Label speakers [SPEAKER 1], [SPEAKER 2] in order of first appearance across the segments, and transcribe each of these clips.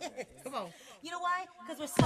[SPEAKER 1] Come on. You know why? Because we're so.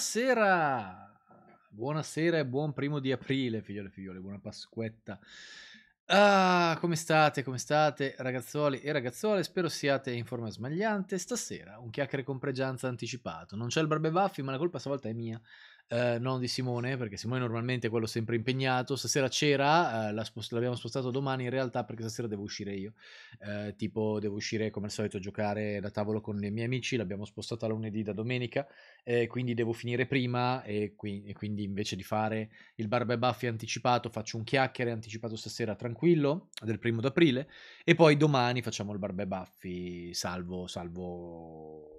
[SPEAKER 2] Buonasera! Buonasera e buon primo di aprile, figliole e figliole, buona Pasquetta. Ah, come state, come state, ragazzuoli e ragazzuole? Spero siate in forma smagliante. Stasera un chiacchiere con pregianza anticipato. Non c'è il barbe baffi, ma la colpa stavolta è mia eh, non di Simone, perché Simone normalmente è quello sempre impegnato. Stasera c'era, eh, la spost- l'abbiamo spostato domani in realtà perché stasera devo uscire io. Eh, tipo, devo uscire come al solito a giocare da tavolo con i miei amici, l'abbiamo spostata lunedì da domenica, quindi devo finire prima e, qui- e, quindi invece di fare il barba e baffi anticipato faccio un chiacchiere anticipato stasera tranquillo del primo d'aprile e poi domani facciamo il barba e baffi salvo, salvo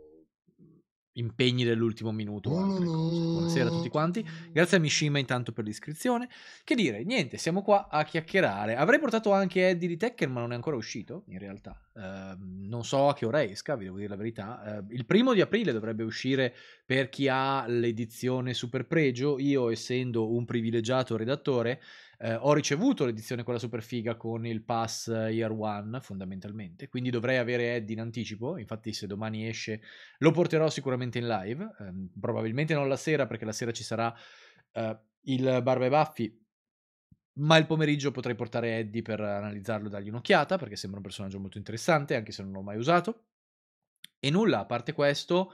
[SPEAKER 2] impegni dell'ultimo minuto. Buonasera a tutti quanti. Grazie a Mishima intanto per l'iscrizione. Che dire, niente, siamo qua a chiacchierare. Avrei portato anche Eddie di Tekken, ma non è ancora uscito, in realtà. Uh, non so a che ora esca, vi devo dire la verità. Uh, il primo di aprile dovrebbe uscire per chi ha l'edizione super pregio. Io, essendo un privilegiato redattore, eh, ho ricevuto l'edizione quella super figa con il pass Year One, fondamentalmente, quindi dovrei avere Eddie in anticipo. Infatti, se domani esce, lo porterò sicuramente in live. Eh, probabilmente non la sera, perché la sera ci sarà eh, il Barba e Baffi. Ma il pomeriggio potrei portare Eddie per analizzarlo e dargli un'occhiata, perché sembra un personaggio molto interessante, anche se non l'ho mai usato. E nulla, a parte questo,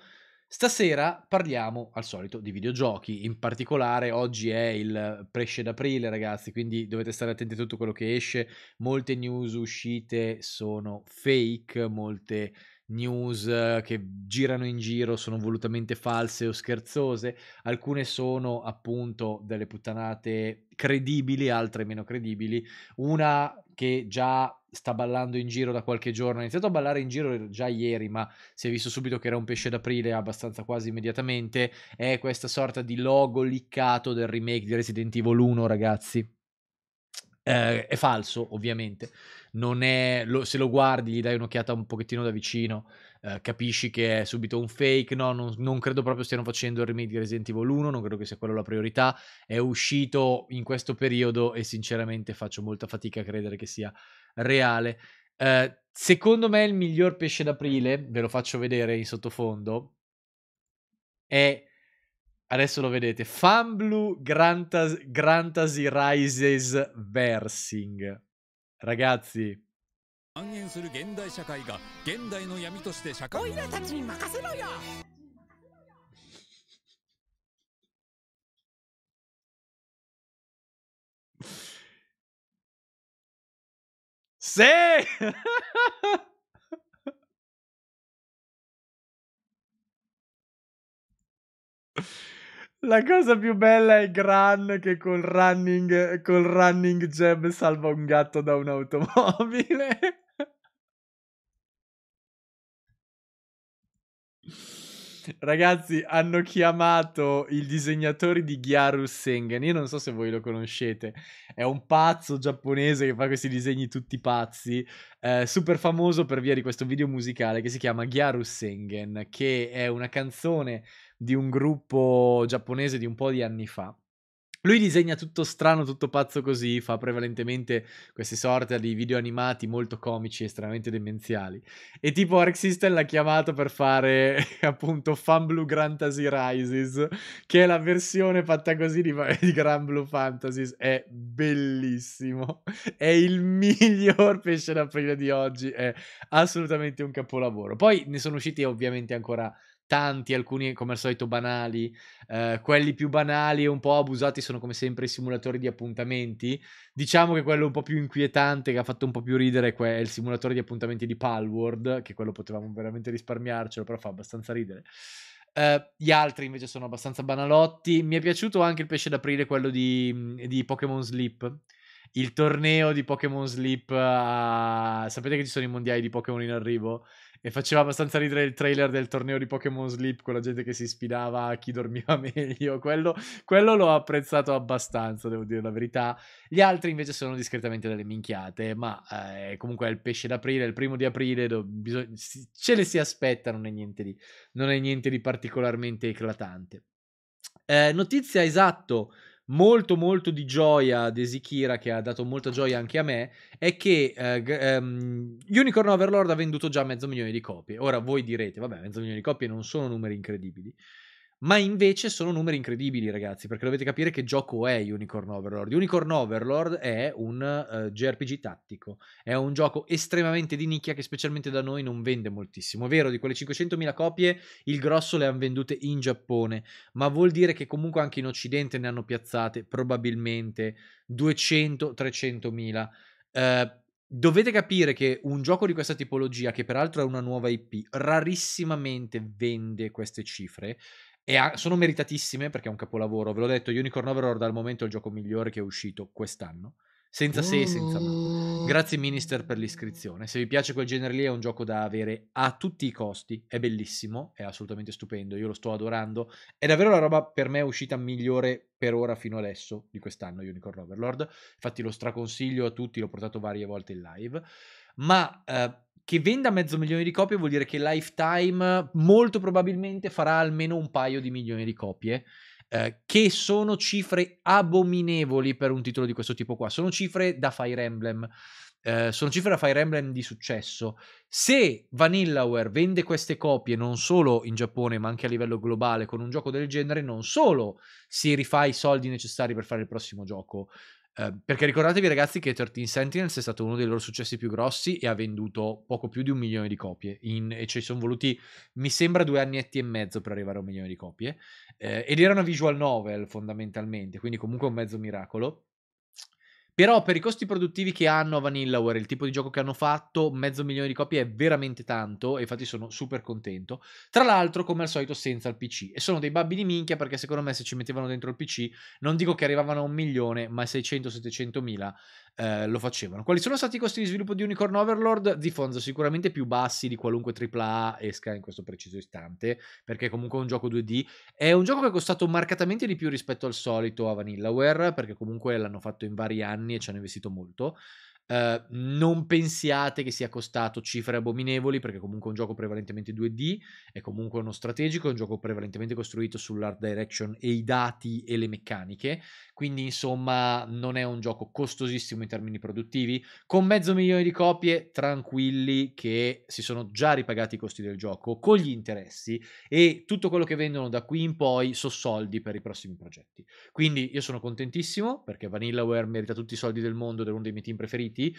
[SPEAKER 2] Stasera parliamo al solito di videogiochi, in particolare oggi è il presce d'aprile ragazzi, quindi dovete stare attenti a tutto quello che esce, molte news uscite sono fake, molte news che girano in giro sono volutamente false o scherzose, alcune sono appunto delle puttanate credibili, altre meno credibili. Una che già sta ballando in giro da qualche giorno, ha iniziato a ballare in giro già ieri, ma si è visto subito che era un pesce d'aprile abbastanza quasi immediatamente, è questa sorta di logo liccato del remake di Resident Evil 1, ragazzi. Eh, è falso, ovviamente. Non è, lo, se lo guardi, gli dai un'occhiata un pochettino da vicino, eh, capisci che è subito un fake, no, non, non, credo proprio stiano facendo il remake di Resident Evil 1, non credo che sia quella la priorità, è uscito in questo periodo e sinceramente faccio molta fatica a credere che sia reale. Eh, secondo me il miglior pesce d'aprile, ve lo faccio vedere in sottofondo, è adesso lo vedete, Fanblue Grantasy Rises Versing. Ragazzi, 蔓延する現代社会が現
[SPEAKER 1] 代の闇として社会おいらたちに任せろよせー La cosa più bella è Gran che col running, col running
[SPEAKER 2] jab salva un gatto da un'automobile. Ragazzi, hanno chiamato il disegnatore di Gyaru Sengen. Io non so se voi lo conoscete. È un pazzo giapponese che fa questi disegni tutti pazzi. Eh, super famoso per via di questo video musicale che si chiama Gyaru Sengen, che è una canzone di un gruppo giapponese di un po' di anni fa lui disegna tutto strano, tutto pazzo così, fa prevalentemente queste sorte di video animati molto comici, estremamente demenziali. E tipo Alex System l'ha chiamato per fare appunto Fan Blue Fantasy Rises, che è la versione fatta così di, di Gran Blue Fantasies. È bellissimo. È il miglior pesce d'aprile di oggi. È assolutamente un capolavoro. Poi ne sono usciti ovviamente ancora tanti, alcuni come al solito banali, eh, quelli più banali e un po' abusati sono come sempre i simulatori di appuntamenti. Diciamo che quello un po' più inquietante che ha fatto un po' più ridere è il simulatore di appuntamenti di Palward, che quello potevamo veramente risparmiarcelo, però fa abbastanza ridere. Eh, gli altri invece sono abbastanza banalotti. Mi è piaciuto anche il pesce d'aprile, quello di, di Pokémon Sleep, il torneo di Pokémon Sleep. Uh, sapete che ci sono i mondiali di Pokémon in arrivo? E faceva abbastanza ridere il trailer del torneo di Pokémon Sleep con la gente che si sfidava a chi dormiva meglio. Quello, quello l'ho apprezzato abbastanza, devo dire la verità. Gli altri invece sono discretamente delle minchiate, ma eh, comunque è il pesce d'aprile, è il primo di aprile, bisog- ce le si aspetta, non è niente di, non è niente di particolarmente eclatante. Eh, notizia esatto molto molto di gioia ad Sekira, che ha dato molta gioia anche a me, è che eh, g- um, Unicorn Overlord ha venduto già mezzo milione di copie. Ora voi direte, vabbè, mezzo milione di copie non sono numeri incredibili. Ma invece sono numeri incredibili, ragazzi, perché dovete capire che gioco è Unicorn Overlord. Unicorn Overlord è un uh, eh, JRPG tattico, è un gioco estremamente di nicchia che specialmente da noi non vende moltissimo. È vero, di quelle 500.000 copie il grosso le hanno vendute in Giappone, ma vuol dire che comunque anche in Occidente ne hanno piazzate probabilmente 200-300.000. Uh, eh, Dovete capire che un gioco di questa tipologia, che peraltro è una nuova IP, rarissimamente vende queste cifre e sono meritatissime perché è un capolavoro. Ve l'ho detto, Unicorn Overlord al momento è il gioco migliore che è uscito quest'anno. Senza se e senza ma. Mm. Grazie Minister per l'iscrizione. Se vi piace quel genere lì è un gioco da avere a tutti i costi. È bellissimo, è assolutamente stupendo. Io lo sto adorando. È davvero la roba per me uscita migliore per ora fino adesso di quest'anno Unicorn Overlord. Infatti lo straconsiglio a tutti, l'ho portato varie volte in live. Ma... Eh, che venda mezzo milione di copie vuol dire che Lifetime molto probabilmente farà almeno un paio di milioni di copie, eh, che sono cifre abominevoli per un titolo di questo tipo qua. Sono cifre da Fire Emblem. Eh, sono cifre da Fire Emblem di successo. Se Vanillaware vende queste copie non solo in Giappone, ma anche a livello globale con un gioco del genere, non solo si rifà i soldi necessari per fare il prossimo gioco, Ehm, perché ricordatevi ragazzi che 13 Sentinels è stato uno dei loro successi più grossi e ha venduto poco più di un milione di copie in, e ci sono voluti mi sembra due annetti e mezzo per arrivare a un milione di copie eh, ed era una visual novel fondamentalmente quindi comunque un mezzo miracolo però per i costi produttivi che hanno a Vanillaware, il tipo di gioco che hanno fatto, mezzo milione di copie è veramente tanto e infatti sono super contento. Tra l'altro, come al solito, senza il PC. E sono dei babbi di minchia perché secondo me se ci mettevano dentro il PC, non dico che arrivavano a un milione, ma 600-700 mila eh, lo facevano. Quali sono stati i costi di sviluppo di Unicorn Overlord? Di fondo, sicuramente più bassi di qualunque AAA esca in questo preciso istante, perché comunque è un gioco 2D. È un gioco che è costato marcatamente di più rispetto al solito a Vanillaware, perché comunque l'hanno fatto in vari anni e ci hanno investito molto. Ehm, non pensiate che sia costato cifre abominevoli, perché comunque è un gioco prevalentemente 2D, è comunque uno strategico, è un gioco prevalentemente costruito sull'art direction e i dati e le meccaniche, quindi insomma non è un gioco costosissimo in termini produttivi, con mezzo milione di copie tranquilli che si sono già ripagati i costi del gioco, con gli interessi e tutto quello che vendono da qui in poi sono soldi per i prossimi progetti. Quindi io sono contentissimo perché Vanillaware merita tutti i soldi del mondo ed è uno dei miei team preferiti usciti.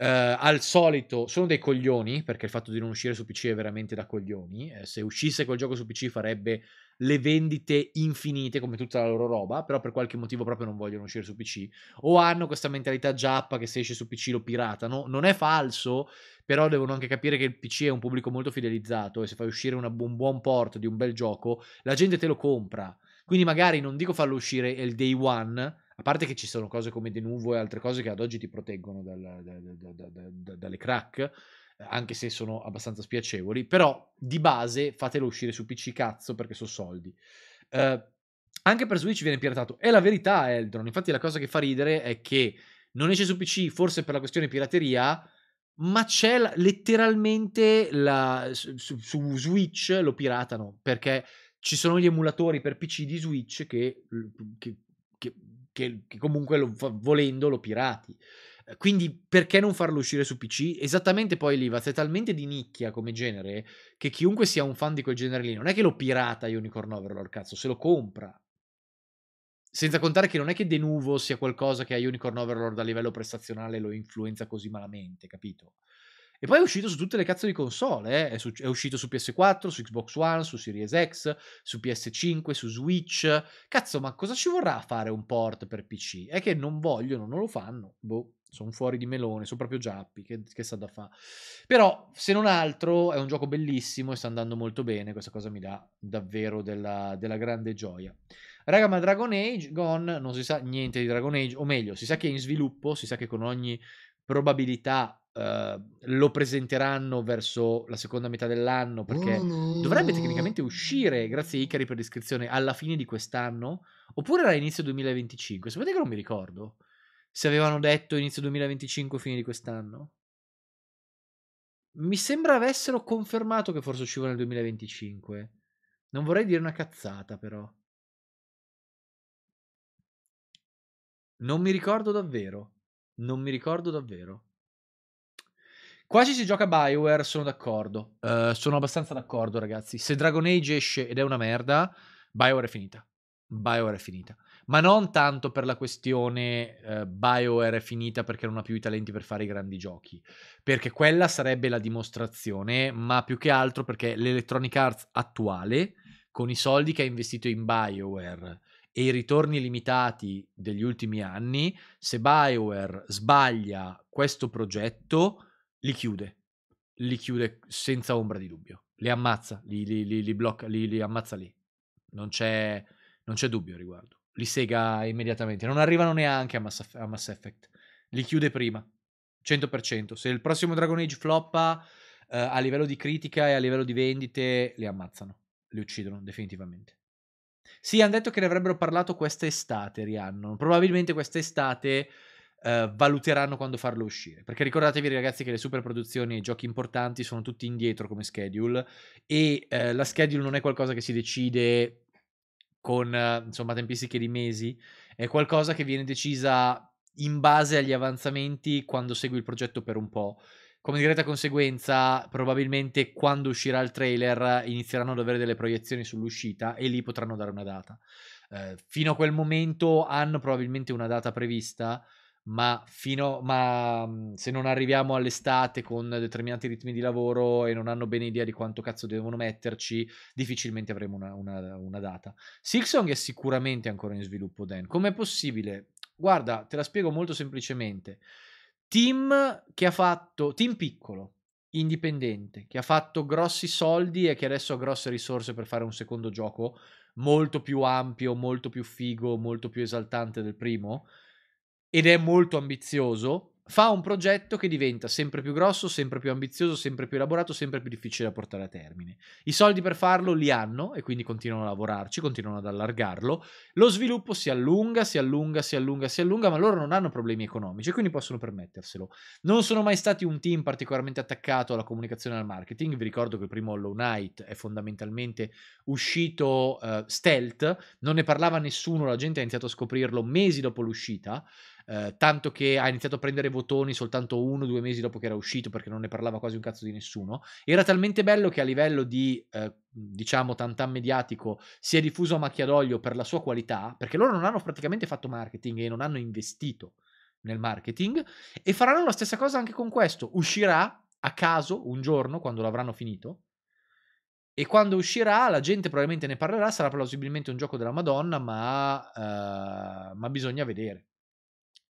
[SPEAKER 2] Uh, eh, al solito sono dei coglioni, perché il fatto di non uscire su PC è veramente da coglioni. Eh, se uscisse quel gioco su PC farebbe le vendite infinite come tutta la loro roba, però per qualche motivo proprio non vogliono uscire su PC. O hanno questa mentalità giappa che se esce su PC lo piratano. Non è falso, però devono anche capire che il PC è un pubblico molto fidelizzato e se fai uscire una, un buon port di un bel gioco, la gente te lo compra. Quindi magari non dico farlo uscire il day one a parte che ci sono cose come Denuvo e altre cose che ad oggi ti proteggono dal, da, da, da, dalle crack, eh, anche se sono abbastanza spiacevoli, però di base fatelo uscire su PC cazzo perché sono soldi. Uh, anche per Switch viene piratato. È la verità, Eldron. Infatti la cosa che fa ridere è che non esce su PC forse per la questione pirateria, ma c'è la, letteralmente la, su, su, Switch lo piratano perché ci sono gli emulatori per PC di Switch che, che che, che comunque lo, volendo lo pirati. Eh, quindi perché non farlo uscire su PC? Esattamente poi Livaz è talmente di nicchia come genere che chiunque sia un fan di quel genere lì non è che lo pirata Unicorn Overlord, cazzo, se lo compra. Senza contare che non è che Denuvo sia qualcosa che a Unicorn Overlord a livello prestazionale lo influenza così malamente, capito? E poi è uscito su tutte le cazzo di console, eh. è, su, è, uscito su PS4, su Xbox One, su Series X, su PS5, su Switch. Cazzo, ma cosa ci vorrà fare un port per PC? È che non vogliono, non lo fanno. Boh, sono fuori di melone, sono proprio giappi, che, che sta da fare. Però, se non altro, è un gioco bellissimo e sta andando molto bene, questa cosa mi dà davvero della, della grande gioia. Raga, ma Dragon Age Gone non si sa niente di Dragon Age, o meglio, si sa che è in sviluppo, si sa che con ogni probabilità Ehm, lo presenteranno verso la seconda metà dell'anno perché oh no. dovrebbe tecnicamente uscire grazie a Icari per iscrizione alla fine di quest'anno oppure era inizio 2025 sapete che non mi ricordo se avevano detto inizio 2025 fine di quest'anno mi sembra avessero confermato
[SPEAKER 1] che forse usciva nel 2025 non vorrei dire una cazzata però non mi ricordo davvero non mi ricordo davvero Quasi si gioca Bioware, sono d'accordo.
[SPEAKER 2] Uh, sono abbastanza d'accordo, ragazzi. Se Dragon Age esce ed è una merda, Bioware è finita. Bioware è finita. Ma non tanto per la questione uh, Bioware è finita perché non ha più i talenti per fare i grandi giochi. Perché quella sarebbe la dimostrazione, ma più che altro perché l'Electronic Arts attuale, con i soldi che ha investito in Bioware, e i ritorni limitati degli ultimi anni, se Bioware sbaglia questo progetto, li chiude. Li chiude senza ombra di dubbio. Li ammazza, li, li, li, li blocca, li, ammazza lì. Non c'è, non c'è dubbio al riguardo. Li sega immediatamente. Non arrivano neanche a Mass, a Mass Effect. Li chiude prima. 100%. Se il prossimo Dragon Age floppa eh, a livello di critica e a livello di vendite, li ammazzano. Li uccidono definitivamente. Sì, hanno detto che ne avrebbero parlato quest'estate, Rianno. Probabilmente quest'estate eh, valuteranno quando farlo uscire. Perché ricordatevi ragazzi che le superproduzioni e i giochi importanti sono tutti indietro come schedule e eh, la schedule non è qualcosa che si decide con eh, insomma tempistiche di mesi, è qualcosa che viene decisa in base agli avanzamenti quando segui il progetto per un po'. Come diretta conseguenza, probabilmente quando uscirà il trailer inizieranno ad avere delle proiezioni sull'uscita e lì potranno dare una data. Eh, fino a quel momento hanno probabilmente una data prevista, ma, fino, ma mhmm, se non arriviamo all'estate con determinati ritmi di lavoro e non hanno bene idea di quanto cazzo devono metterci, difficilmente avremo una, una, una data. Silksong è sicuramente ancora in sviluppo, Dan. Com'è possibile? Guarda, te la spiego molto semplicemente. Team che ha fatto, team piccolo, indipendente, che ha fatto grossi soldi e che adesso ha grosse risorse per fare un secondo gioco molto più ampio, molto più figo, molto più esaltante del primo ed è molto ambizioso, fa un progetto che diventa sempre più grosso, sempre più ambizioso, sempre più elaborato, sempre più difficile da portare a termine. I soldi per farlo li hanno e quindi continuano a lavorarci, continuano ad allargarlo. Lo sviluppo si allunga, si allunga, si allunga, si allunga, ma loro non hanno problemi economici, e quindi possono permetterselo. Non sono mai stati un team particolarmente attaccato alla comunicazione e al marketing. Vi ricordo che il primo Hollow Knight è fondamentalmente uscito uh, stealth, non ne parlava nessuno, la gente ha iniziato a scoprirlo mesi dopo l'uscita. Eh, tanto che ha iniziato a prendere votoni soltanto uno o due mesi dopo che era uscito perché non ne parlava quasi un cazzo di nessuno, era talmente bello che a livello di, eh, diciamo, tantan mediatico si è diffuso a macchia d'olio per la sua qualità, perché loro non hanno praticamente fatto marketing e non hanno investito nel marketing e faranno la stessa cosa anche con questo, uscirà a caso un giorno quando l'avranno finito e quando uscirà la gente probabilmente ne parlerà, sarà plausibilmente un gioco della Madonna, ma, uh, ma bisogna vedere.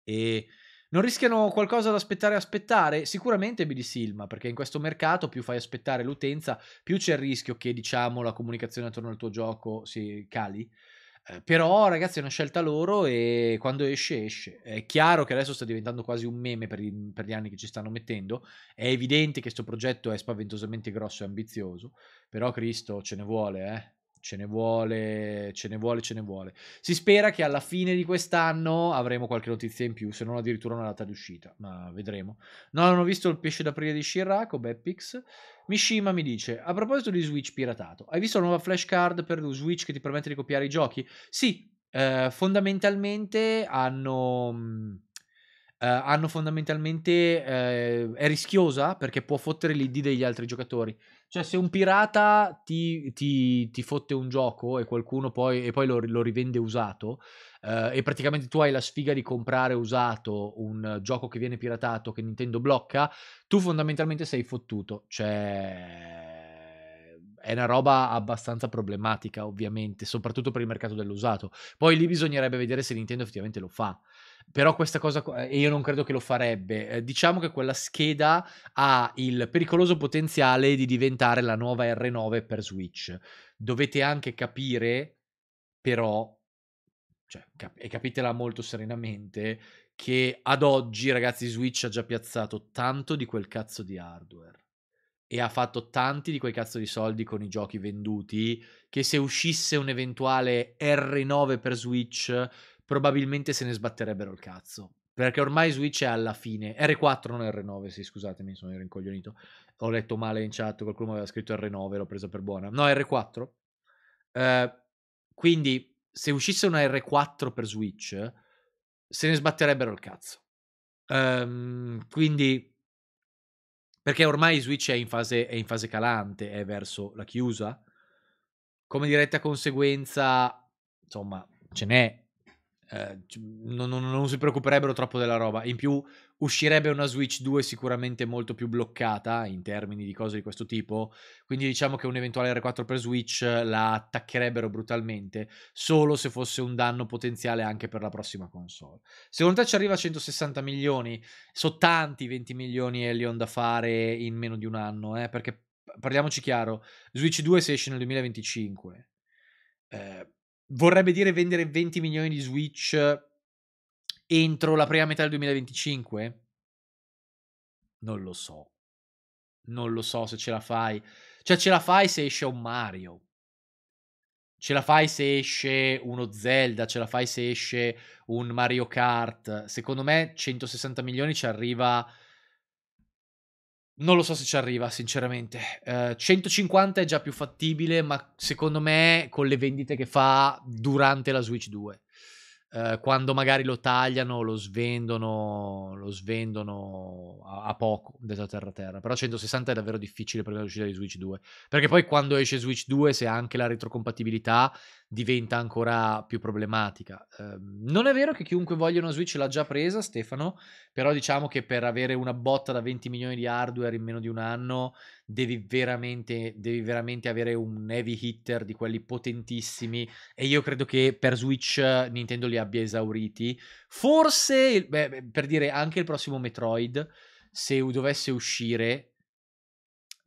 [SPEAKER 2] E non rischiano qualcosa da aspettare aspettare? Sicuramente BD Silma, perché in questo mercato più fai aspettare l'utenza, più c'è il rischio che, diciamo, la comunicazione attorno al tuo gioco si cali. Eh, però, ragazzi, è una scelta loro e quando esce, esce. È chiaro che adesso sta diventando quasi un meme per, i, per gli anni che ci stanno mettendo. È evidente che questo progetto è spaventosamente grosso e ambizioso. Però, Cristo, ce ne vuole, eh ce ne vuole, ce ne vuole, ce ne vuole. Si spera che alla fine di quest'anno avremo qualche notizia in più, se non addirittura una data di uscita, ma vedremo. No, non ho visto il pesce d'aprile di Shirraco, o Mishima mi dice, a proposito di Switch piratato, hai visto la nuova flashcard per lo Switch che ti permette di copiare i giochi? Sì, eh, fondamentalmente hanno eh, hanno fondamentalmente eh, è rischiosa perché può fottere l'ID degli altri giocatori. Cioè, se un pirata ti, ti, ti fotte un gioco e qualcuno poi, e poi lo, lo, rivende usato, eh, e praticamente tu hai la sfiga di comprare usato un gioco che viene piratato, che Nintendo blocca, tu fondamentalmente sei fottuto. Cioè, è una roba abbastanza problematica, ovviamente, soprattutto per il mercato dell'usato. Poi lì bisognerebbe vedere se Nintendo effettivamente lo fa però questa cosa e eh, io non credo che lo farebbe. Eh, diciamo che quella scheda ha il pericoloso potenziale di diventare la nuova R9 per Switch. Dovete anche capire però cioè, cap- e capitela molto serenamente che ad oggi, ragazzi, Switch ha già piazzato tanto di quel cazzo di hardware e ha fatto tanti di quei cazzo di soldi con i giochi venduti che se uscisse un eventuale R9 per Switch probabilmente se ne sbatterebbero il cazzo. Perché ormai Switch è alla fine. R4, non R9, sì, scusatemi, sono rincoglionito. Ho letto male in chat, qualcuno aveva scritto R9, l'ho presa per buona. No, R4. Eh, quindi, se uscisse una R4 per Switch, se ne sbatterebbero il cazzo. Um, quindi, perché ormai Switch è in, fase, è in fase calante, è verso la chiusa. Come diretta conseguenza, insomma, ce n'è eh, non, non, non, si preoccuperebbero troppo della roba. In più uscirebbe una Switch 2 sicuramente molto più bloccata in termini di cose di questo tipo. Quindi diciamo che un eventuale R4 per Switch eh, la attaccherebbero brutalmente solo se fosse un danno potenziale anche per la prossima console. Secondo te ci arriva a 160 milioni? So tanti 20 milioni Elion da fare in meno di un anno, eh? perché parliamoci chiaro, Switch 2 se esce nel 2025. Eh, vorrebbe dire vendere 20 milioni di Switch entro la prima metà del 2025? Non lo so. Non lo so se ce la fai. Cioè, ce la fai se esce un Mario. Ce la fai se esce uno Zelda, ce la fai se esce un Mario Kart. Secondo me 160 milioni ci arriva non lo so se ci arriva, sinceramente. Uh, eh, 150 è già più fattibile, ma secondo me con le vendite che fa durante la Switch 2. Uh, eh, quando magari lo tagliano, lo svendono, lo svendono a, a poco, detto terra terra. Però 160 è davvero difficile per l'uscita di Switch 2. Perché poi quando esce Switch 2, se ha anche la retrocompatibilità, diventa ancora più problematica. Eh, non è vero che chiunque voglia una Switch l'ha già presa, Stefano, però diciamo che per avere una botta da 20 milioni di hardware in meno di un anno devi veramente, devi veramente avere un heavy hitter di quelli potentissimi e io credo che per Switch eh, Nintendo li abbia esauriti. Forse, beh, per dire, anche il prossimo Metroid, se dovesse uscire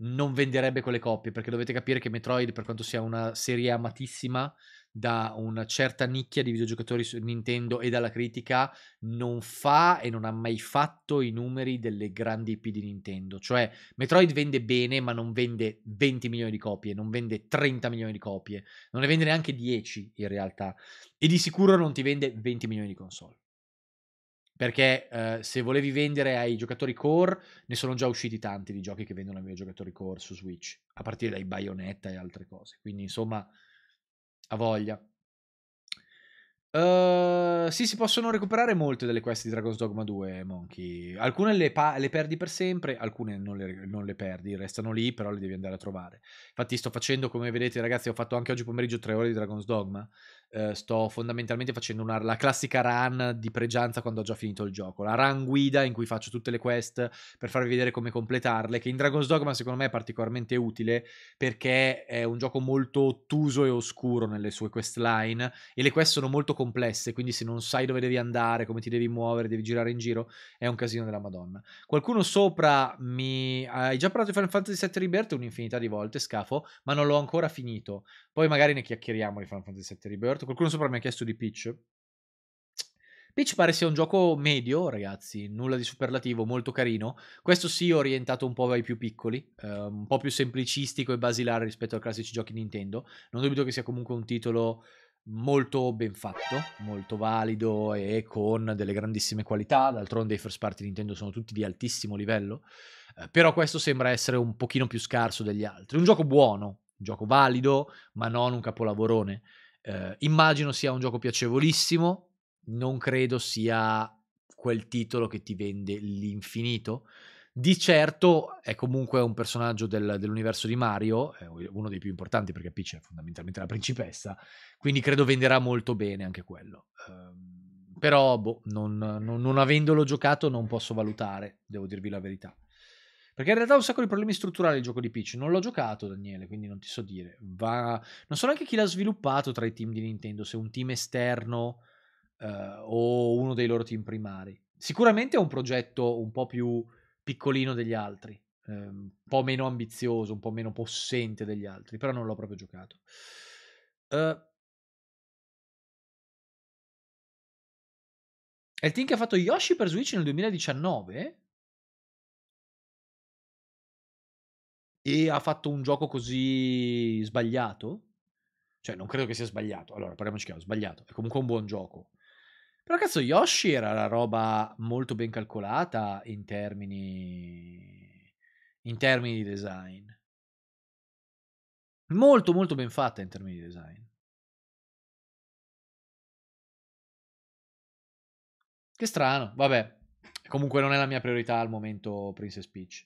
[SPEAKER 2] non venderebbe quelle copie, perché dovete capire che Metroid, per quanto sia una serie amatissima da una certa nicchia di videogiocatori su Nintendo e dalla critica, non fa e non ha mai fatto i numeri delle grandi IP di Nintendo. Cioè, Metroid vende bene, ma non vende 20 milioni di copie, non vende 30 milioni di copie, non ne vende neanche 10 in realtà, e di sicuro non ti vende 20 milioni di console. Perché eh, se volevi vendere ai giocatori core, ne sono già usciti tanti di giochi che vendono ai miei giocatori core su Switch, a partire dai Bayonetta e altre cose. Quindi insomma, a voglia. Uh, sì, si possono recuperare molte delle quest di Dragon's Dogma 2, Monkey. Alcune le, pa- le perdi per sempre, alcune non le, non le, perdi, restano lì, però le devi andare a trovare. Infatti, sto facendo, come vedete, ragazzi, ho fatto anche oggi pomeriggio tre ore di Dragon's Dogma. Eh, sto fondamentalmente facendo una, la classica run di pregianza quando ho già finito il gioco, la run guida in cui faccio tutte le quest per farvi vedere come completarle, che in Dragon's Dogma secondo me è particolarmente utile perché è un gioco molto ottuso e oscuro nelle sue quest line e le quest sono molto complesse, quindi se non sai dove devi andare, come ti devi muovere, devi girare in giro, è un casino della madonna. Qualcuno sopra mi... Hai già parlato di Final Fantasy VII Rebirth un'infinità di volte, scafo, ma non l'ho ancora finito. Poi magari ne chiacchieriamo di Final Fantasy VII Rebirth scoperto, qualcuno sopra mi ha chiesto di Peach. Peach pare sia un gioco medio, ragazzi, nulla di superlativo, molto carino. Questo sì, orientato un po' ai più piccoli, eh, un po' più semplicistico e basilare rispetto ai classici giochi Nintendo. Non dubito che sia comunque un titolo molto ben fatto, molto valido e con delle grandissime qualità. D'altronde i first party Nintendo sono tutti di altissimo livello, eh, però questo sembra essere un pochino più scarso degli altri. Un gioco buono, un gioco valido, ma non un capolavorone. Eh, immagino sia un gioco piacevolissimo, non credo sia quel titolo che ti vende l'infinito. Di certo è comunque un personaggio del, dell'universo di Mario, uno dei più importanti perché Peach è fondamentalmente la principessa, quindi credo venderà molto bene anche quello.
[SPEAKER 1] Um,
[SPEAKER 2] però, boh, non, non, non avendolo giocato non posso valutare, devo dirvi la verità. Perché in realtà ha un sacco di problemi strutturali il gioco di Peach. Non l'ho giocato, Daniele, quindi non ti so dire. Va... Non so neanche chi l'ha sviluppato tra i team di Nintendo, se un team esterno eh, o uno dei loro team primari. Sicuramente è un progetto un po' più piccolino degli altri, eh, un po' meno ambizioso, un po' meno possente
[SPEAKER 1] degli altri, però non l'ho proprio giocato. Uh... È il team che ha fatto Yoshi per Switch nel 2019? e ha fatto un gioco così sbagliato, cioè non credo che sia sbagliato, allora parliamoci chiaro, sbagliato, è
[SPEAKER 2] comunque un buon gioco. Però cazzo Yoshi era la roba molto ben calcolata
[SPEAKER 1] in termini in termini di design. Molto molto ben fatta in termini di design. Che strano, vabbè. Comunque non è la mia
[SPEAKER 2] priorità al momento Princess Peach.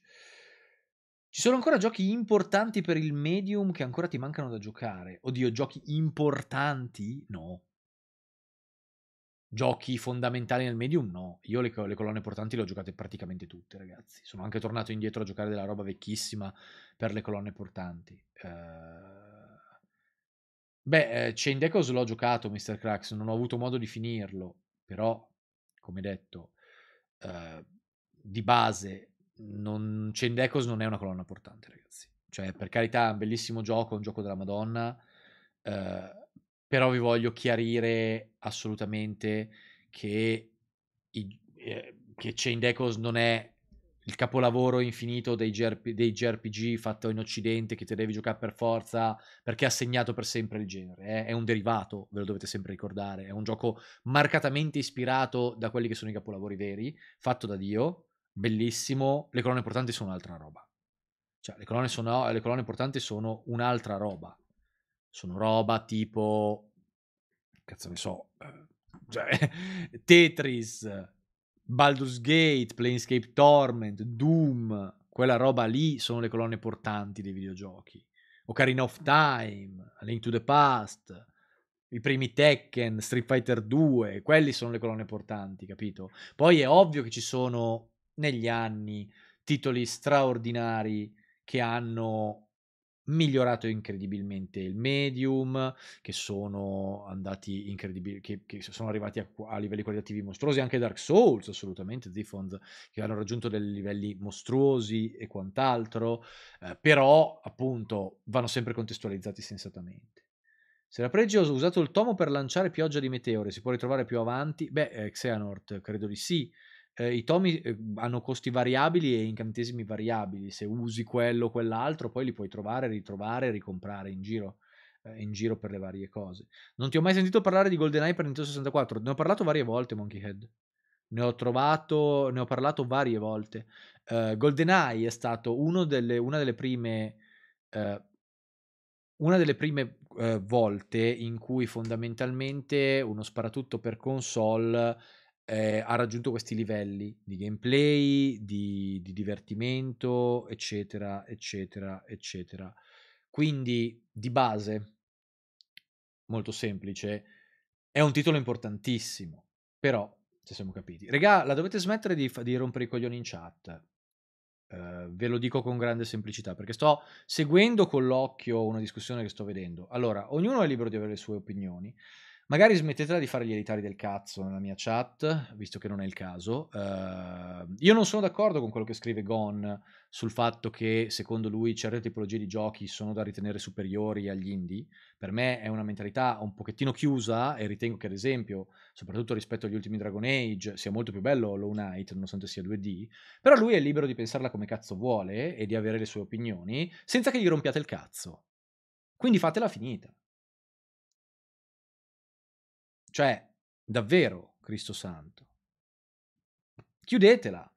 [SPEAKER 2] Ci sono ancora giochi importanti per il medium che ancora ti mancano da giocare. Oddio, giochi importanti? No. Giochi fondamentali nel medium? No. Io le, le, colonne portanti le ho giocate praticamente tutte, ragazzi. Sono anche tornato indietro a giocare della roba vecchissima per le colonne portanti.
[SPEAKER 1] Uh...
[SPEAKER 2] Beh, eh, Chain Decos l'ho giocato, Mr. Crax, non ho avuto modo di finirlo, però, come detto, uh, di base non, Cendecos non è una colonna portante, ragazzi. Cioè, per carità, è un bellissimo gioco, un gioco della Madonna. Eh, però vi voglio chiarire assolutamente che, i, eh, che Chain Decos non è il capolavoro infinito dei, GRP, dei JRPG fatto in Occidente che te devi giocare per forza perché ha segnato per sempre il genere. Eh? È un derivato, ve lo dovete sempre ricordare. È un gioco marcatamente ispirato da quelli che sono i capolavori veri, fatto da Dio bellissimo, le colonne portanti sono un'altra roba. Cioè, le colonne, sono, le colonne portanti sono un'altra roba. Sono roba tipo, cazzo ne so, eh, cioè, Tetris, Baldur's Gate, Planescape Torment, Doom, quella roba lì sono le colonne portanti dei videogiochi. Ocarina of Time, A Link to the Past, i primi Tekken, Street Fighter 2, quelli sono le colonne portanti, capito? Poi è ovvio che ci sono negli anni, titoli straordinari che hanno migliorato incredibilmente il medium, che sono andati incredibili, che, che sono arrivati a, a, livelli qualitativi mostruosi, anche Dark Souls, assolutamente, Zifond, che hanno raggiunto dei livelli mostruosi e quant'altro, eh, però appunto vanno sempre contestualizzati sensatamente. Se la Pregio ha usato il tomo per lanciare pioggia di meteore, si può ritrovare più avanti? Beh, eh, Xehanort, credo di sì eh, i tomi ehm, hanno costi variabili e incantesimi variabili, se usi quello o quell'altro poi li puoi trovare, ritrovare, ricomprare in giro, eh, in giro per le varie cose. Non ti ho mai sentito parlare di GoldenEye per Nintendo 64, ne ho parlato varie volte Monkeyhead, ne ho trovato, ne ho parlato varie volte. Uh, GoldenEye è stato delle, una delle prime... Uh, una delle prime uh, volte in cui fondamentalmente uno sparatutto per console eh, ha raggiunto questi livelli di gameplay, di, di divertimento, eccetera, eccetera, eccetera. Quindi di base, molto semplice, è un titolo importantissimo, però ci siamo capiti. Regà, la dovete smettere di, di rompere i coglioni in chat. Uh, ve lo dico con grande semplicità perché sto seguendo con l'occhio una discussione che sto vedendo. Allora, ognuno è libero di avere le sue opinioni. Magari smettetela di fare gli editari del cazzo nella mia chat, visto che non è il caso. Uh, io non sono d'accordo con quello che scrive Gon sul fatto che secondo lui certe tipologie di giochi sono da ritenere superiori agli indie. Per me è una mentalità un pochettino chiusa e ritengo che ad esempio, soprattutto rispetto agli ultimi Dragon Age, sia molto più bello Hollow Knight nonostante sia 2D, però lui è libero di pensarla come cazzo vuole e di avere le sue opinioni senza che gli rompiate il cazzo.
[SPEAKER 1] Quindi fatela finita. Cioè, davvero, Cristo Santo. Chiudetela.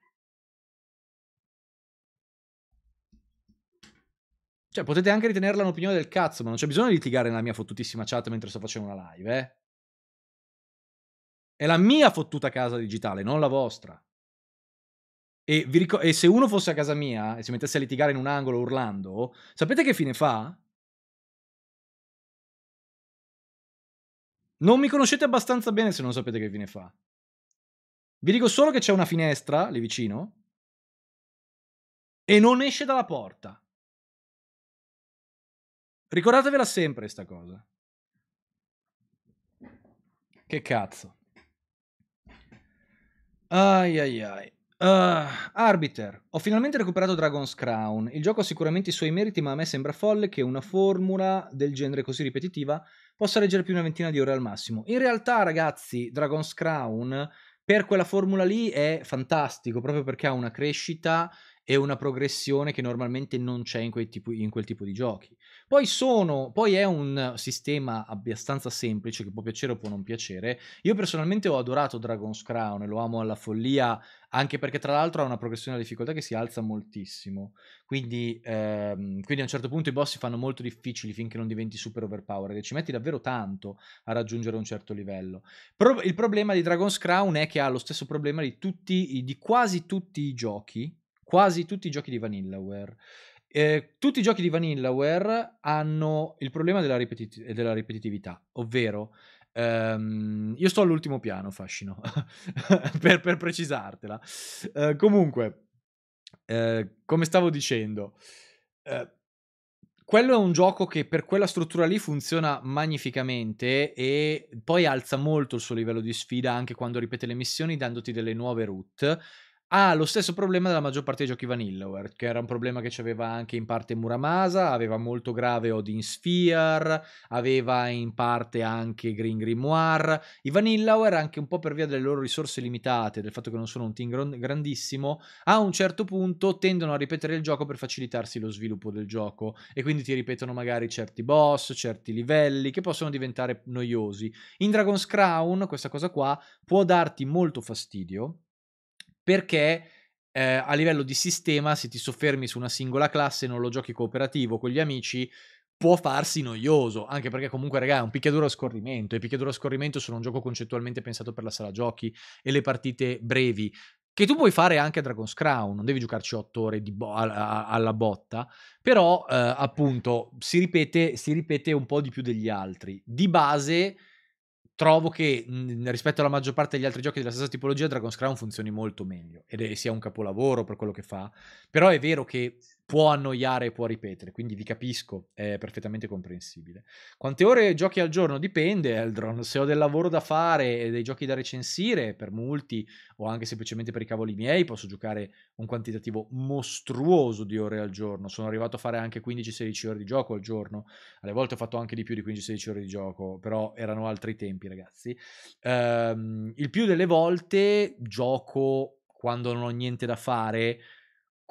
[SPEAKER 1] Cioè, potete anche
[SPEAKER 2] ritenerla un'opinione del cazzo, ma non c'è bisogno di litigare nella mia fottutissima chat mentre sto facendo una live, eh. È la mia fottuta casa digitale, non la vostra.
[SPEAKER 1] E, ric- e, se uno fosse a casa mia e si mettesse a litigare in un angolo urlando, sapete che fine fa? Non mi conoscete abbastanza bene se non sapete che fine fa. Vi dico solo che c'è una finestra lì vicino e non esce dalla porta. Ricordatevela sempre sta cosa.
[SPEAKER 2] Che cazzo. Ai ai ai. Uh, Arbiter, ho finalmente recuperato Dragon's Crown. Il gioco ha sicuramente i suoi meriti, ma a me sembra folle che una formula del genere così ripetitiva posso leggere più di una ventina di ore al massimo. In realtà, ragazzi, Dragon's Crown per quella formula lì è fantastico, proprio perché ha una crescita e una progressione che normalmente non c'è in, in quel tipo di giochi. Poi, sono, poi è un sistema abbastanza semplice che può piacere o può non piacere. Io personalmente ho adorato Dragon's Crown e lo amo alla follia, anche perché tra l'altro ha una progressione della difficoltà che si alza moltissimo. Quindi, ehm, quindi a un certo punto i boss si fanno molto difficili finché non diventi super overpowered e ci metti davvero tanto a raggiungere un certo livello. Pro- il problema di Dragon's Crown è che ha lo stesso problema di, tutti, di quasi tutti i giochi, quasi tutti i giochi di Vanillaware. Eh, tutti i giochi di Vanillaware hanno il problema della, ripetit- della ripetitività, ovvero ehm, io sto all'ultimo piano, fascino, per, per, precisartela. Eh, comunque, eh, come stavo dicendo, ehm, quello è un gioco che per quella struttura lì funziona magnificamente e poi alza molto il suo livello di sfida anche quando ripete le missioni dandoti delle nuove route ha lo stesso problema della maggior parte dei giochi Vanillaware, che era un problema che c'aveva anche in parte Muramasa, aveva molto grave Odin Sphere, aveva in parte anche Green Grimoire. I Vanillaware, anche un po' per via delle loro risorse limitate, del fatto che non sono un team grandissimo, a un certo punto tendono a ripetere il gioco per facilitarsi lo sviluppo del gioco e quindi ti ripetono magari certi boss, certi livelli che possono diventare noiosi. In Dragon's Crown questa cosa qua può darti molto fastidio perché eh, a livello di sistema, se ti soffermi su una singola classe e non lo giochi cooperativo con gli amici, può farsi noioso, anche perché comunque, raga, è un picchiaduro a scorrimento, e picchiaduro a scorrimento sono un gioco concettualmente pensato per la sala giochi e le partite brevi, che tu puoi fare anche a Dragon's Crown, non devi giocarci otto ore bo- alla botta, però eh, appunto si ripete, si ripete un po' di più degli altri. Di base trovo che mh, mhmm, rispetto alla maggior parte degli altri giochi della stessa tipologia Dragon's Crown funzioni molto meglio ed è sia un capolavoro per quello che fa però è vero che può annoiare e può ripetere, quindi vi capisco, è perfettamente comprensibile. Quante ore giochi al giorno? Dipende, Eldron, se ho del lavoro da fare e dei giochi da recensire, per multi o anche semplicemente per i cavoli miei, posso giocare un quantitativo mostruoso di ore al giorno, sono arrivato a fare anche 15-16 ore di gioco al giorno, alle volte ho fatto anche di più di 15-16 ore di gioco, però erano altri tempi ragazzi. Ehm, il più delle volte gioco quando non ho niente da fare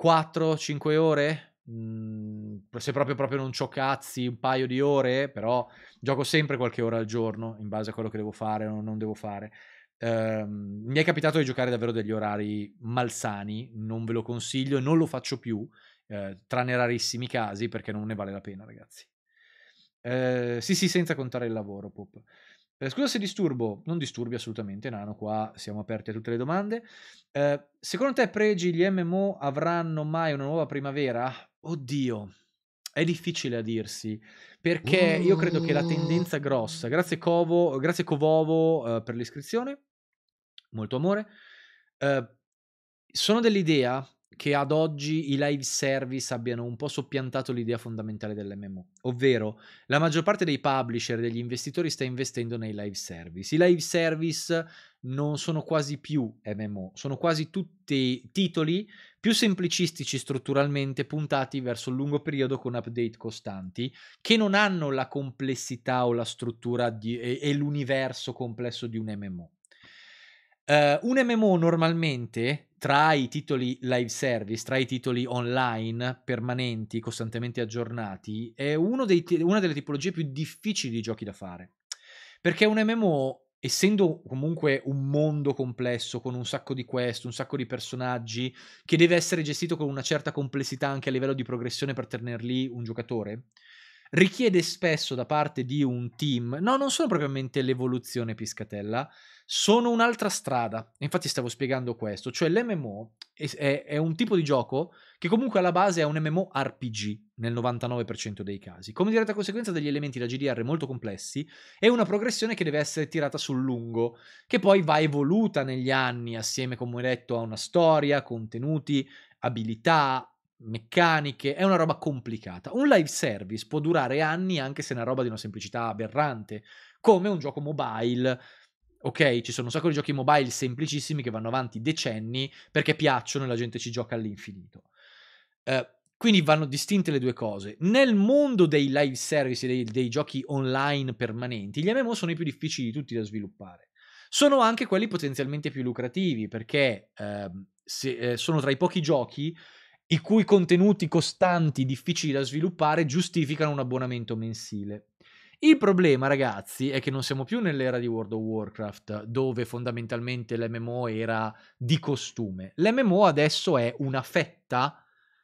[SPEAKER 2] 4-5 ore, mhmm, se proprio, proprio non c'ho cazzi, un paio di ore, però gioco sempre qualche ora al giorno in base a quello che devo fare o non devo fare. Ehm, mi è capitato di giocare davvero degli orari malsani, non ve lo consiglio, non lo faccio più, eh, tranne rarissimi casi perché non ne vale la pena, ragazzi. Eh, sì, sì, senza contare il lavoro, Pop. Eh, scusa se disturbo, non disturbi assolutamente, Nano, qua siamo aperti a tutte le domande. Eh, secondo te, pregi, gli MMO avranno mai una nuova primavera? Oddio, è difficile a dirsi, perché io credo che la mm. tendenza grossa, grazie Covo, grazie Covovo eh, per l'iscrizione, molto amore, eh, sono dell'idea che ad oggi i live service abbiano un po' soppiantato l'idea fondamentale dell'MMO, ovvero la maggior parte dei publisher, e degli investitori sta investendo nei live service. I live service non sono quasi più MMO, sono quasi tutti titoli più semplicistici strutturalmente puntati verso il lungo periodo con update costanti che non hanno la complessità o la struttura di, e, e l'universo complesso di un MMO. Uh, un MMO normalmente tra i titoli live service, tra i titoli online permanenti, costantemente aggiornati, è dei, una delle tipologie più difficili di giochi da fare. Perché un MMO, essendo comunque un mondo complesso, con un sacco di quest, un sacco di personaggi, che deve essere gestito con una certa complessità anche a livello di progressione per tener lì un giocatore, richiede spesso da parte di un team, no, non sono propriamente l'evoluzione Piscatella, sono un'altra strada. Infatti stavo spiegando questo, cioè l'MMO è, è, un tipo di gioco che comunque alla base è un MMO RPG nel 99% dei casi, come diretta conseguenza degli elementi da GDR molto complessi è una progressione che deve essere tirata sul lungo, che poi va evoluta negli anni assieme, come ho detto, a una storia, contenuti, abilità, meccaniche, è una roba complicata. Un live service può durare anni anche se è una roba di una semplicità aberrante, come un gioco mobile ok? Ci sono un sacco di giochi mobile semplicissimi che vanno avanti decenni perché piacciono e la gente ci gioca all'infinito. Uh, quindi vanno distinte le due cose. Nel mondo dei live service, dei, dei giochi online permanenti, gli MMO sono i più difficili di tutti da sviluppare. Sono anche quelli potenzialmente più lucrativi perché uh, se, uh, sono tra i pochi giochi i cui contenuti costanti, difficili da sviluppare, giustificano un abbonamento mensile. Il problema, ragazzi, è che non siamo più nell'era di World of Warcraft, dove fondamentalmente l'MMO era di costume. L'MMO adesso è una fetta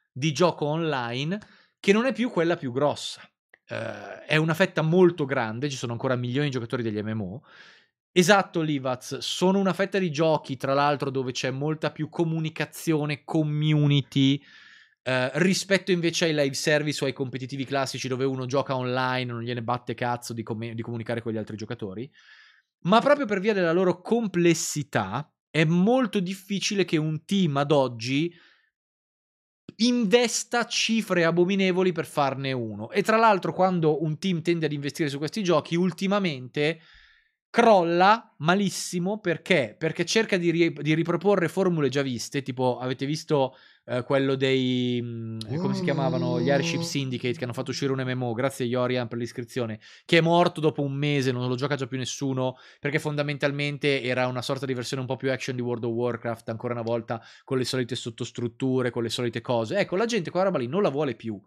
[SPEAKER 2] di gioco online che non è più quella più grossa. Uh, è una fetta molto grande, ci sono ancora milioni di giocatori degli MMO. Esatto, Livaz, sono una fetta di giochi, tra l'altro, dove c'è molta più comunicazione, community, eh, rispetto invece ai live service o ai competitivi classici dove uno gioca online, non gliene batte cazzo di, com- di comunicare con gli altri giocatori, ma proprio per via della loro complessità è molto difficile che un team ad oggi investa cifre abominevoli per farne uno. E tra l'altro quando un team tende ad investire su questi giochi, ultimamente crolla malissimo perché? Perché cerca di, ri- di riproporre formule già viste, tipo avete visto eh, quello dei mh, mm, eh, come si chiamavano gli Airship oh. Syndicate che hanno fatto uscire un MMO grazie a Yorian per l'iscrizione che è morto dopo un mese non lo gioca già più nessuno perché fondamentalmente era una sorta di versione un po' più action di World of Warcraft ancora una volta con le solite sottostrutture con le solite cose ecco la gente quella roba lì non la vuole più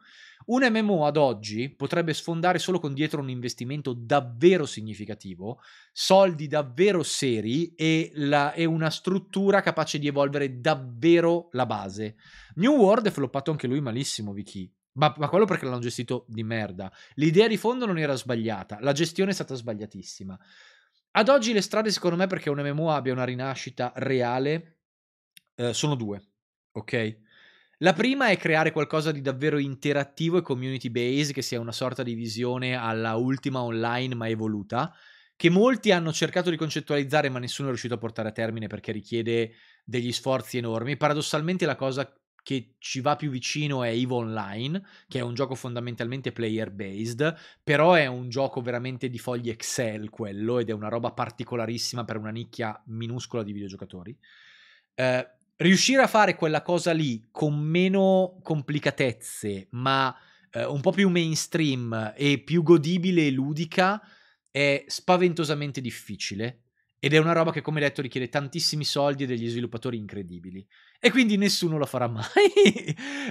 [SPEAKER 2] un MMO ad oggi potrebbe sfondare solo con dietro un investimento davvero significativo, soldi davvero seri e, la, e una struttura capace di evolvere davvero la base. New World è floppato anche lui malissimo, Vicky. Ma, ma, quello perché l'hanno gestito di merda. L'idea di fondo non era sbagliata, la gestione è stata sbagliatissima. Ad oggi le strade, secondo me, perché un MMO abbia una rinascita reale, eh, sono due, ok? La prima è creare qualcosa di davvero interattivo e community based, che sia una sorta di visione alla ultima online ma evoluta, che molti hanno cercato di concettualizzare ma nessuno è riuscito a portare a termine perché richiede degli sforzi enormi. Paradossalmente la cosa che ci va più vicino è EVE Online, che è un gioco fondamentalmente player based, però è un gioco veramente di fogli Excel quello ed è una roba particolarissima per una nicchia minuscola di videogiocatori. Eh, riuscire a fare quella cosa lì con meno complicatezze, ma eh, un po' più mainstream e più godibile e ludica è spaventosamente difficile ed è una roba che, come detto, richiede tantissimi soldi e degli sviluppatori incredibili. E quindi nessuno la farà mai.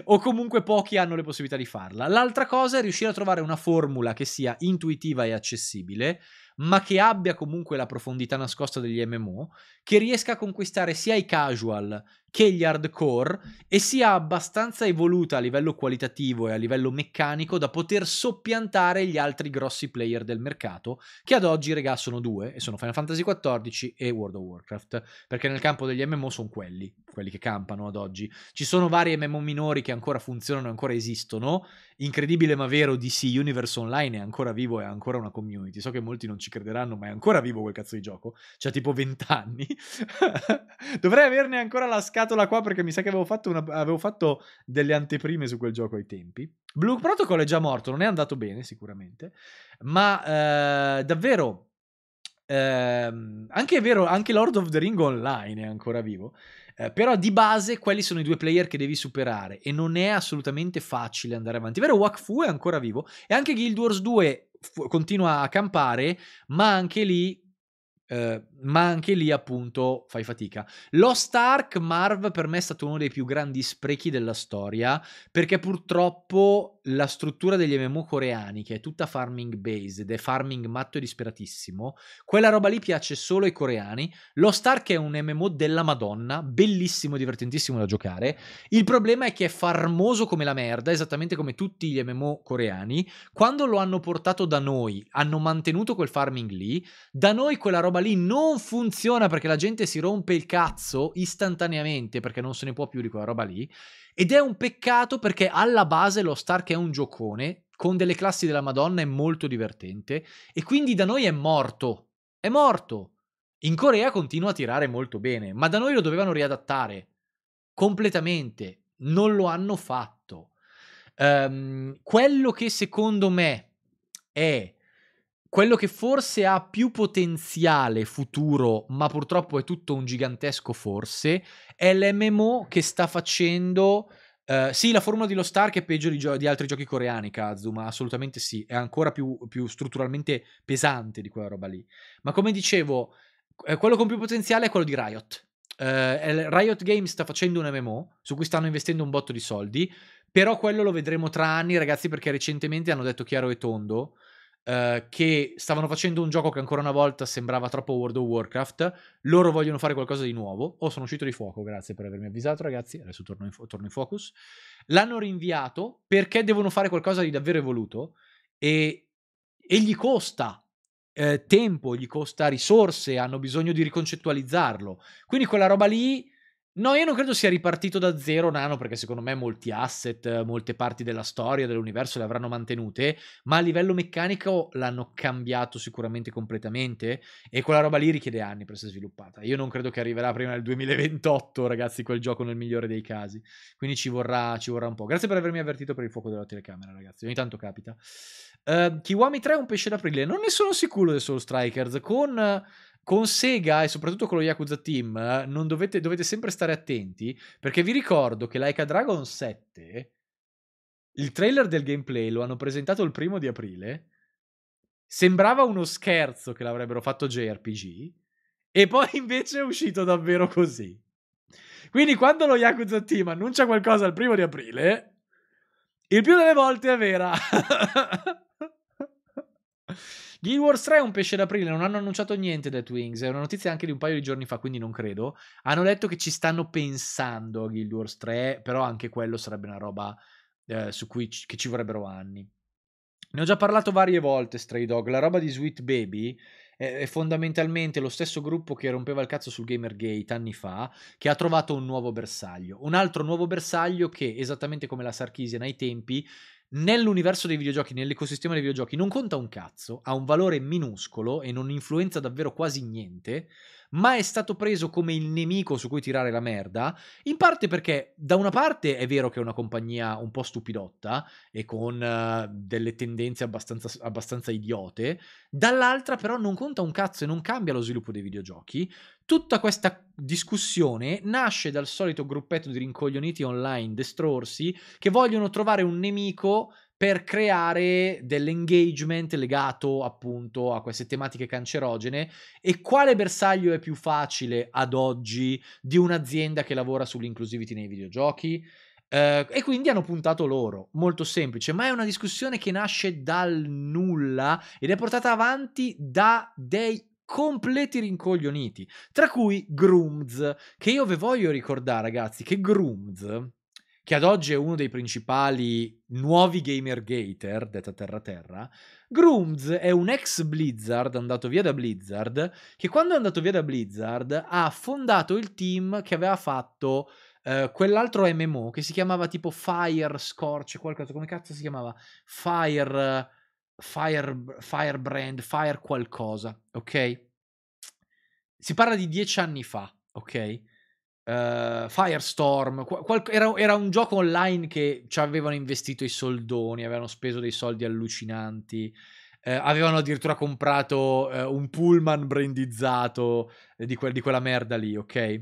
[SPEAKER 2] o comunque pochi hanno le possibilità di farla. L'altra cosa è riuscire a trovare una formula che sia intuitiva e accessibile, ma che abbia comunque la profondità nascosta degli MMO, che riesca a conquistare sia i casual che gli hardcore e sia abbastanza evoluta a livello qualitativo e a livello meccanico da poter soppiantare gli altri grossi player del mercato, che ad oggi, regà, sono due, e sono Final Fantasy XIV e World of Warcraft, perché nel campo degli MMO sono quelli, quelli che campano ad oggi. Ci sono vari MMO minori che ancora funzionano, e ancora esistono, incredibile ma vero DC Universe Online è ancora vivo, è ancora una community. So che molti non ci crederanno, ma è ancora vivo quel cazzo di gioco. C'ha tipo 20 anni. Dovrei averne ancora la scatola qua perché mi sa che avevo fatto, una, avevo fatto delle anteprime su quel gioco ai tempi. Blue Protocol è già morto, non è andato bene sicuramente, ma eh, davvero... Eh, anche è vero, anche Lord of the Ring Online è ancora vivo. Eh, però di base quelli sono i due player che devi superare e non è assolutamente facile andare avanti. È vero, Wakfu è ancora vivo e anche Guild Wars 2 fu- continua a campare, ma anche lì Uh, ma anche lì appunto fai fatica. Lost Ark Marv per me è stato uno dei più grandi sprechi della storia perché purtroppo la struttura degli MMO coreani, che è tutta farming based è farming matto e disperatissimo, quella roba lì piace solo ai coreani. Lo Stark è un MMO della Madonna, bellissimo, divertentissimo da giocare. Il problema è che è farmoso come la merda, esattamente come tutti gli MMO coreani. Quando lo hanno portato da noi, hanno mantenuto quel farming lì. Da noi quella roba lì non funziona perché la gente si rompe il cazzo istantaneamente perché non se ne può più di quella roba lì. Ed è un peccato perché alla base lo Stark è un giocone con delle classi della Madonna è molto divertente e quindi da noi è morto. È morto. In Corea continua a tirare molto bene, ma da noi lo dovevano riadattare completamente. Non lo hanno fatto. Um, quello che secondo me è quello che forse ha più potenziale futuro, ma purtroppo è tutto un gigantesco forse, è l'MMO che sta facendo... Uh, sì, la formula di Lo Stark è peggio di, gio- di, altri giochi coreani, Kazuma, assolutamente sì, è ancora più, più, strutturalmente pesante di quella roba lì. Ma come dicevo, eh, quello con più potenziale è quello di Riot. Uh, Riot Games sta facendo un MMO su cui stanno investendo un botto di soldi, però quello lo vedremo tra anni, ragazzi, perché recentemente hanno detto chiaro e tondo eh, che stavano facendo un gioco che ancora una volta sembrava troppo World of Warcraft. Loro vogliono fare qualcosa di nuovo. Oh, sono uscito di fuoco, grazie per avermi avvisato, ragazzi. Adesso torno in, fo- torno in focus. L'hanno rinviato perché devono fare qualcosa di davvero evoluto e, e gli costa eh, tempo, gli costa risorse, hanno bisogno di riconcettualizzarlo. Quindi quella roba lì No, io non credo sia ripartito da zero Nano, perché secondo me molti asset, molte parti della storia, dell'universo le avranno mantenute, ma a livello meccanico l'hanno cambiato sicuramente completamente e quella roba lì richiede anni per essere sviluppata. Io non credo che arriverà prima del 2028, ragazzi, quel gioco nel migliore dei casi. Quindi ci vorrà, ci vorrà un po'. Grazie per avermi avvertito per il fuoco della telecamera, ragazzi. Ogni tanto capita. Uh, Kiwami 3 è un pesce d'aprile. Non ne sono sicuro del Soul Strikers, con... Uh, con Sega e soprattutto con lo Yakuza Team eh, dovete, dovete, sempre stare attenti perché vi ricordo che Laika Dragon 7 il trailer del gameplay lo hanno presentato il primo di aprile sembrava uno scherzo che l'avrebbero fatto JRPG e poi invece è uscito davvero così quindi quando lo Yakuza Team annuncia qualcosa il primo di aprile il più delle volte è vera Guild Wars 3 è un pesce d'aprile, non hanno annunciato niente da Twings, è una notizia anche di un paio di giorni fa, quindi non credo. Hanno detto che ci stanno pensando a Guild Wars 3, però anche quello sarebbe una roba eh, su cui ci, ci vorrebbero anni. Ne ho già parlato varie volte, Stray Dog, la roba di Sweet Baby è fondamentalmente lo stesso gruppo che rompeva il cazzo sul Gamergate anni fa, che ha trovato un nuovo bersaglio. Un altro nuovo bersaglio che, esattamente come la Sarkisian ai tempi, nell'universo dei videogiochi, nell'ecosistema dei videogiochi, non conta un cazzo, ha un valore minuscolo e non influenza davvero quasi niente, ma è stato preso come il nemico su cui tirare la merda, in parte perché da una parte è vero che è una compagnia un po' stupidotta e con uh, delle tendenze abbastanza, abbastanza idiote, dall'altra però non conta un cazzo e non cambia lo sviluppo dei videogiochi, Tutta questa discussione nasce dal solito gruppetto di rincoglioniti online, destrorsi, che vogliono trovare un nemico per creare dell'engagement legato appunto a queste tematiche cancerogene e quale bersaglio è più facile ad oggi di un'azienda che lavora sull'inclusivity nei videogiochi? Eh, e quindi hanno puntato loro, molto semplice, ma è una discussione che nasce dal nulla ed è portata avanti da dei completi rincoglioniti, tra cui Grooms, che io vi voglio ricordare ragazzi che Grooms, che ad oggi è uno dei principali nuovi gamer gator, detta terra terra, Grooms è un ex Blizzard andato via da Blizzard, che quando è andato via da Blizzard ha fondato il team che aveva fatto Uh, quell'altro MMO che si chiamava tipo Fire Scorch, qualcosa, come cazzo si chiamava? Fire Fire, Firebrand, Fire qualcosa, ok? Si parla di dieci anni fa, ok? Uh, Firestorm, qual- era, era, un gioco online che ci avevano investito i soldoni, avevano speso dei soldi allucinanti, uh, avevano addirittura comprato uh, un pullman brandizzato di, que- di, quella merda lì, ok?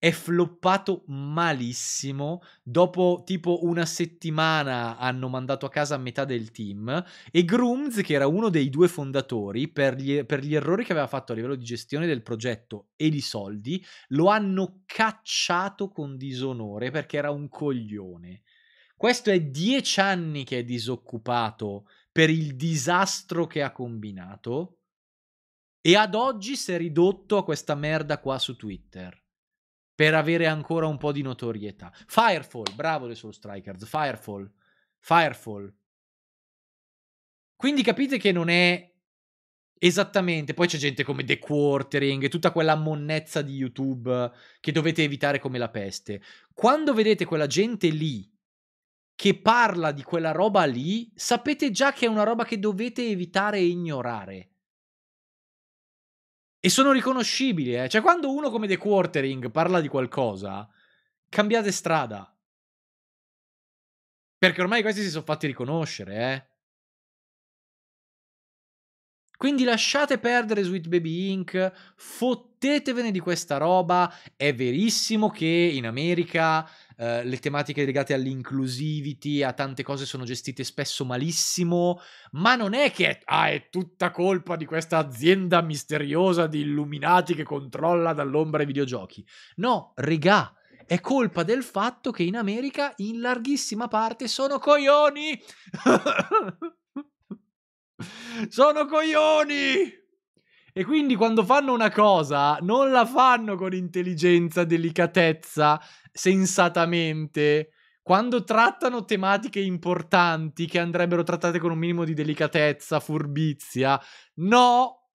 [SPEAKER 2] è floppato malissimo. Dopo tipo una settimana hanno mandato a casa metà del team e Grooms, che era uno dei due fondatori, per gli, per gli, errori che aveva fatto a livello di gestione del progetto e di soldi, lo hanno cacciato con disonore perché era un coglione. Questo è dieci anni che è disoccupato per il disastro che ha combinato. E ad oggi si è ridotto a questa merda qua su Twitter per avere ancora un po' di notorietà. Firefall, bravo le Soul Strikers, Firefall, Firefall. Quindi capite che non è esattamente, poi c'è gente come The Quartering, e tutta quella monnezza di YouTube che dovete evitare come la peste. Quando vedete quella gente lì che parla di quella roba lì, sapete già che è una roba che dovete evitare e ignorare. E sono riconoscibili, eh. Cioè, quando uno come The Quartering parla di qualcosa, cambiate strada.
[SPEAKER 1] Perché ormai questi si sono fatti riconoscere, eh. Quindi lasciate perdere Sweet Baby Inc., fottetevene
[SPEAKER 2] di questa roba. È verissimo che in America eh, le tematiche legate all'inclusivity, a tante cose sono gestite spesso malissimo, ma non è che è, ah, è tutta colpa di questa azienda misteriosa di illuminati che controlla dall'ombra i videogiochi. No, regà, è colpa del fatto che in America in larghissima parte sono coglioni. sono coglioni! E quindi quando fanno una cosa non la fanno con intelligenza, delicatezza, sensatamente. Quando trattano tematiche importanti che andrebbero trattate con un minimo di delicatezza, furbizia, no,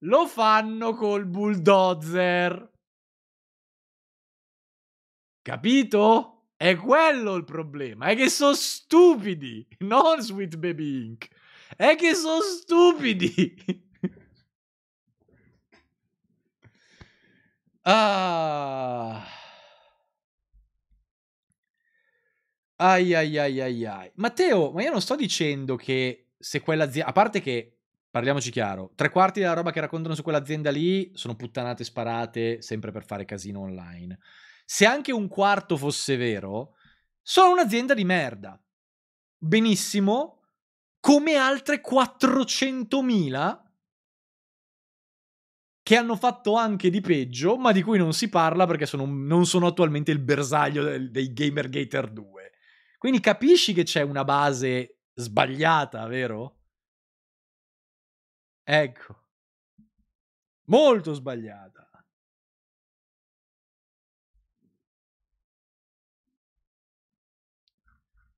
[SPEAKER 2] lo fanno col bulldozer. Capito? È quello il problema. È che sono stupidi, non Sweet Baby Inc. È che sono
[SPEAKER 1] stupidi. Ah.
[SPEAKER 2] Ai ai ai ai ai. Matteo, ma io non sto dicendo che se quell'azienda... A parte che, parliamoci chiaro, tre quarti della roba che raccontano su quell'azienda lì sono puttanate sparate sempre per fare casino online. Se anche un quarto fosse vero, sono un'azienda di merda. Benissimo, come altre 400.000 che hanno fatto anche di peggio, ma di cui non si parla perché sono, non sono attualmente il bersaglio del, dei Gator 2. Quindi capisci che c'è una base sbagliata, vero?
[SPEAKER 1] Ecco. Molto sbagliata.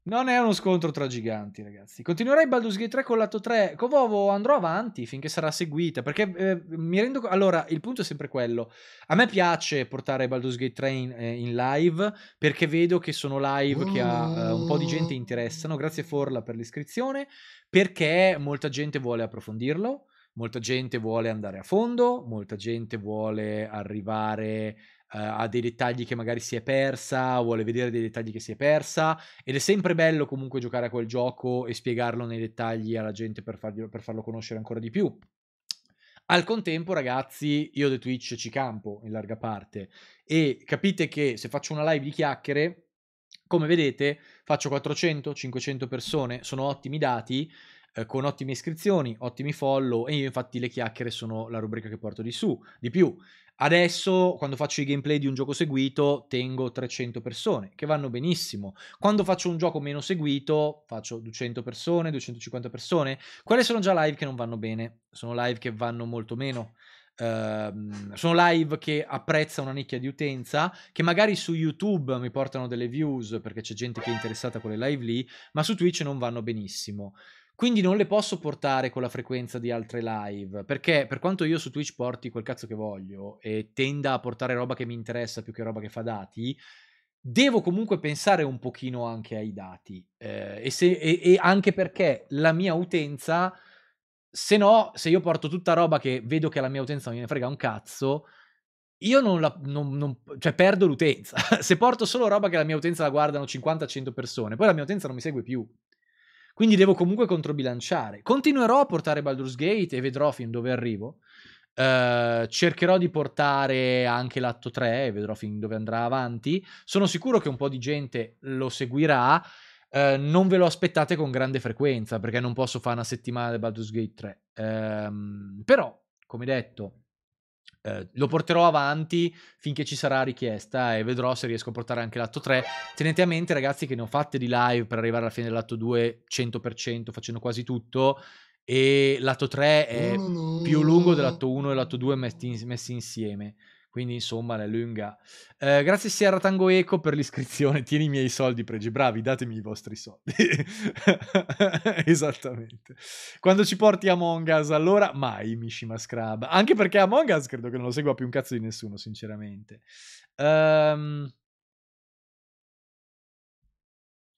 [SPEAKER 1] Non è uno scontro tra giganti, ragazzi. Continuerai Baldur's Gate 3 con lato
[SPEAKER 2] 3. Covovo, andrò avanti finché sarà seguita. Perché eh, mi rendo conto. Allora, il punto è sempre quello. A me piace portare Baldur's Gate 3 in, eh, in live. Perché vedo che sono live che a, eh, un po' di gente interessano. Grazie Forla per l'iscrizione. Perché molta gente vuole approfondirlo. Molta gente vuole andare a fondo. Molta gente vuole arrivare ha eh, dei dettagli che magari si è persa, vuole vedere dei dettagli che si è persa ed è sempre bello comunque giocare a quel gioco e spiegarlo nei dettagli alla gente per, fargli, per farlo conoscere ancora di più. Al contempo, ragazzi, io di Twitch ci campo in larga parte e capite che se faccio una live di chiacchiere, come vedete, faccio 400-500 persone, sono ottimi dati, eh, con ottime iscrizioni, ottimi follow e io infatti le chiacchiere sono la rubrica che porto di su, di più. Adesso, quando faccio i gameplay di un gioco seguito, tengo 300 persone, che vanno benissimo. Quando faccio un gioco meno seguito, faccio 200 persone, 250 persone. Quelle sono già live che non vanno bene, sono live che vanno molto meno. Uh, sono live che apprezza una nicchia di utenza che magari su YouTube mi portano delle views perché c'è gente che è interessata a quelle live lì, ma su Twitch non vanno benissimo. Quindi non le posso portare con la frequenza di altre live, perché per quanto io su Twitch porti quel cazzo che voglio e tenda a portare roba che mi interessa più che roba che fa dati, devo comunque pensare un pochino anche ai dati. Eh, e, se, e, e anche perché la mia utenza, se no, se io porto tutta roba che vedo che la mia utenza non gliene frega un cazzo, io non la, non, non, cioè perdo l'utenza. Se porto solo roba che la mia utenza la guardano 50-100 persone, poi la mia utenza non mi segue più. Quindi devo comunque controbilanciare. Continuerò a portare Baldur's Gate e vedrò fin dove arrivo. Uh, cercherò di portare anche l'atto 3 e vedrò fin dove andrà avanti. Sono sicuro che un po' di gente lo seguirà. Uh, non ve lo aspettate con grande frequenza perché non posso fare una settimana di Baldur's Gate 3. Um, ehm, però, come detto, eh, lo porterò avanti finché ci sarà richiesta e vedrò se riesco a portare anche l'atto 3. Tenete a mente ragazzi che ne ho fatte di live per arrivare alla fine dell'atto 2 100% facendo quasi tutto e l'atto 3 è più lungo dell'atto 1 e l'atto 2 messi, in, messi insieme. Quindi insomma, la lunga. Eh, grazie Sierra Tango Eco per l'iscrizione. Tieni i miei soldi, pregi bravi, datemi i vostri soldi. Esattamente. Quando ci porti Among Us, allora mai Mishima Scrub. Anche perché Among Us credo che non lo segua più un cazzo di nessuno, sinceramente. Ehm... Um...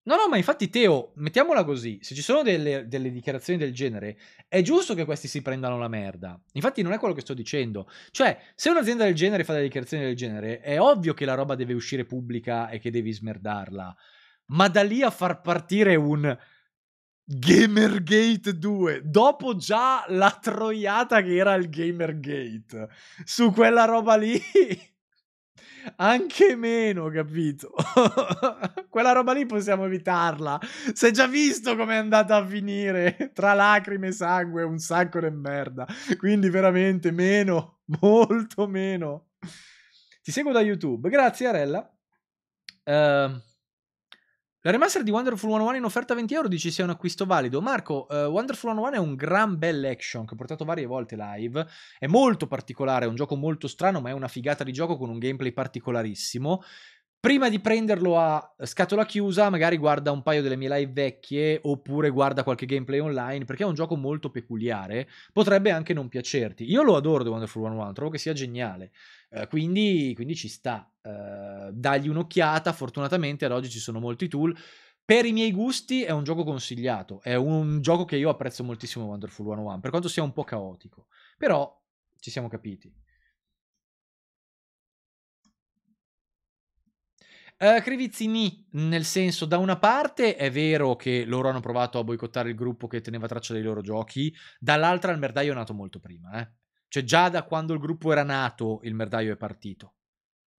[SPEAKER 2] No, no, ma infatti Teo, mettiamola così, se ci sono delle, delle, dichiarazioni del genere, è giusto che questi si prendano la merda. Infatti non è quello che sto dicendo. Cioè, se un'azienda del genere fa delle dichiarazioni del genere, è ovvio che la roba deve uscire pubblica e che devi smerdarla. Ma da lì a far partire un Gamergate 2, dopo già la troiata che era il Gamergate, su quella roba lì anche meno, capito? Quella roba lì possiamo evitarla. Si è già visto come è andata a finire tra lacrime e sangue, un sacco di merda. Quindi veramente meno, molto meno. Ti seguo da YouTube. Grazie, Arella. Uh, la remaster di Wonderful 101 in offerta a 20 euro dici sia un acquisto valido. Marco, uh, Wonderful 101 è un gran bel action che ho portato varie volte live. È molto particolare, è un gioco molto strano, ma è una figata di gioco con un gameplay particolarissimo. Prima di prenderlo a scatola chiusa, magari guarda un paio delle mie live vecchie oppure guarda qualche gameplay online perché è un gioco molto peculiare. Potrebbe anche non piacerti. Io lo adoro The Wonderful 101, trovo che sia geniale. Ehm, quindi, quindi, ci sta. Uh, dagli un'occhiata, fortunatamente ad oggi ci sono molti tool. Per i miei gusti è un gioco consigliato, è un gioco che io apprezzo moltissimo Wonderful 101, per quanto sia un po' caotico, però ci siamo capiti. Uh, ehm, Crivizzi nel senso da una parte è vero che loro hanno provato a boicottare il gruppo che teneva traccia dei loro giochi, dall'altra il merdaio è nato molto prima, eh? Cioè già da quando il gruppo era nato il merdaio è partito.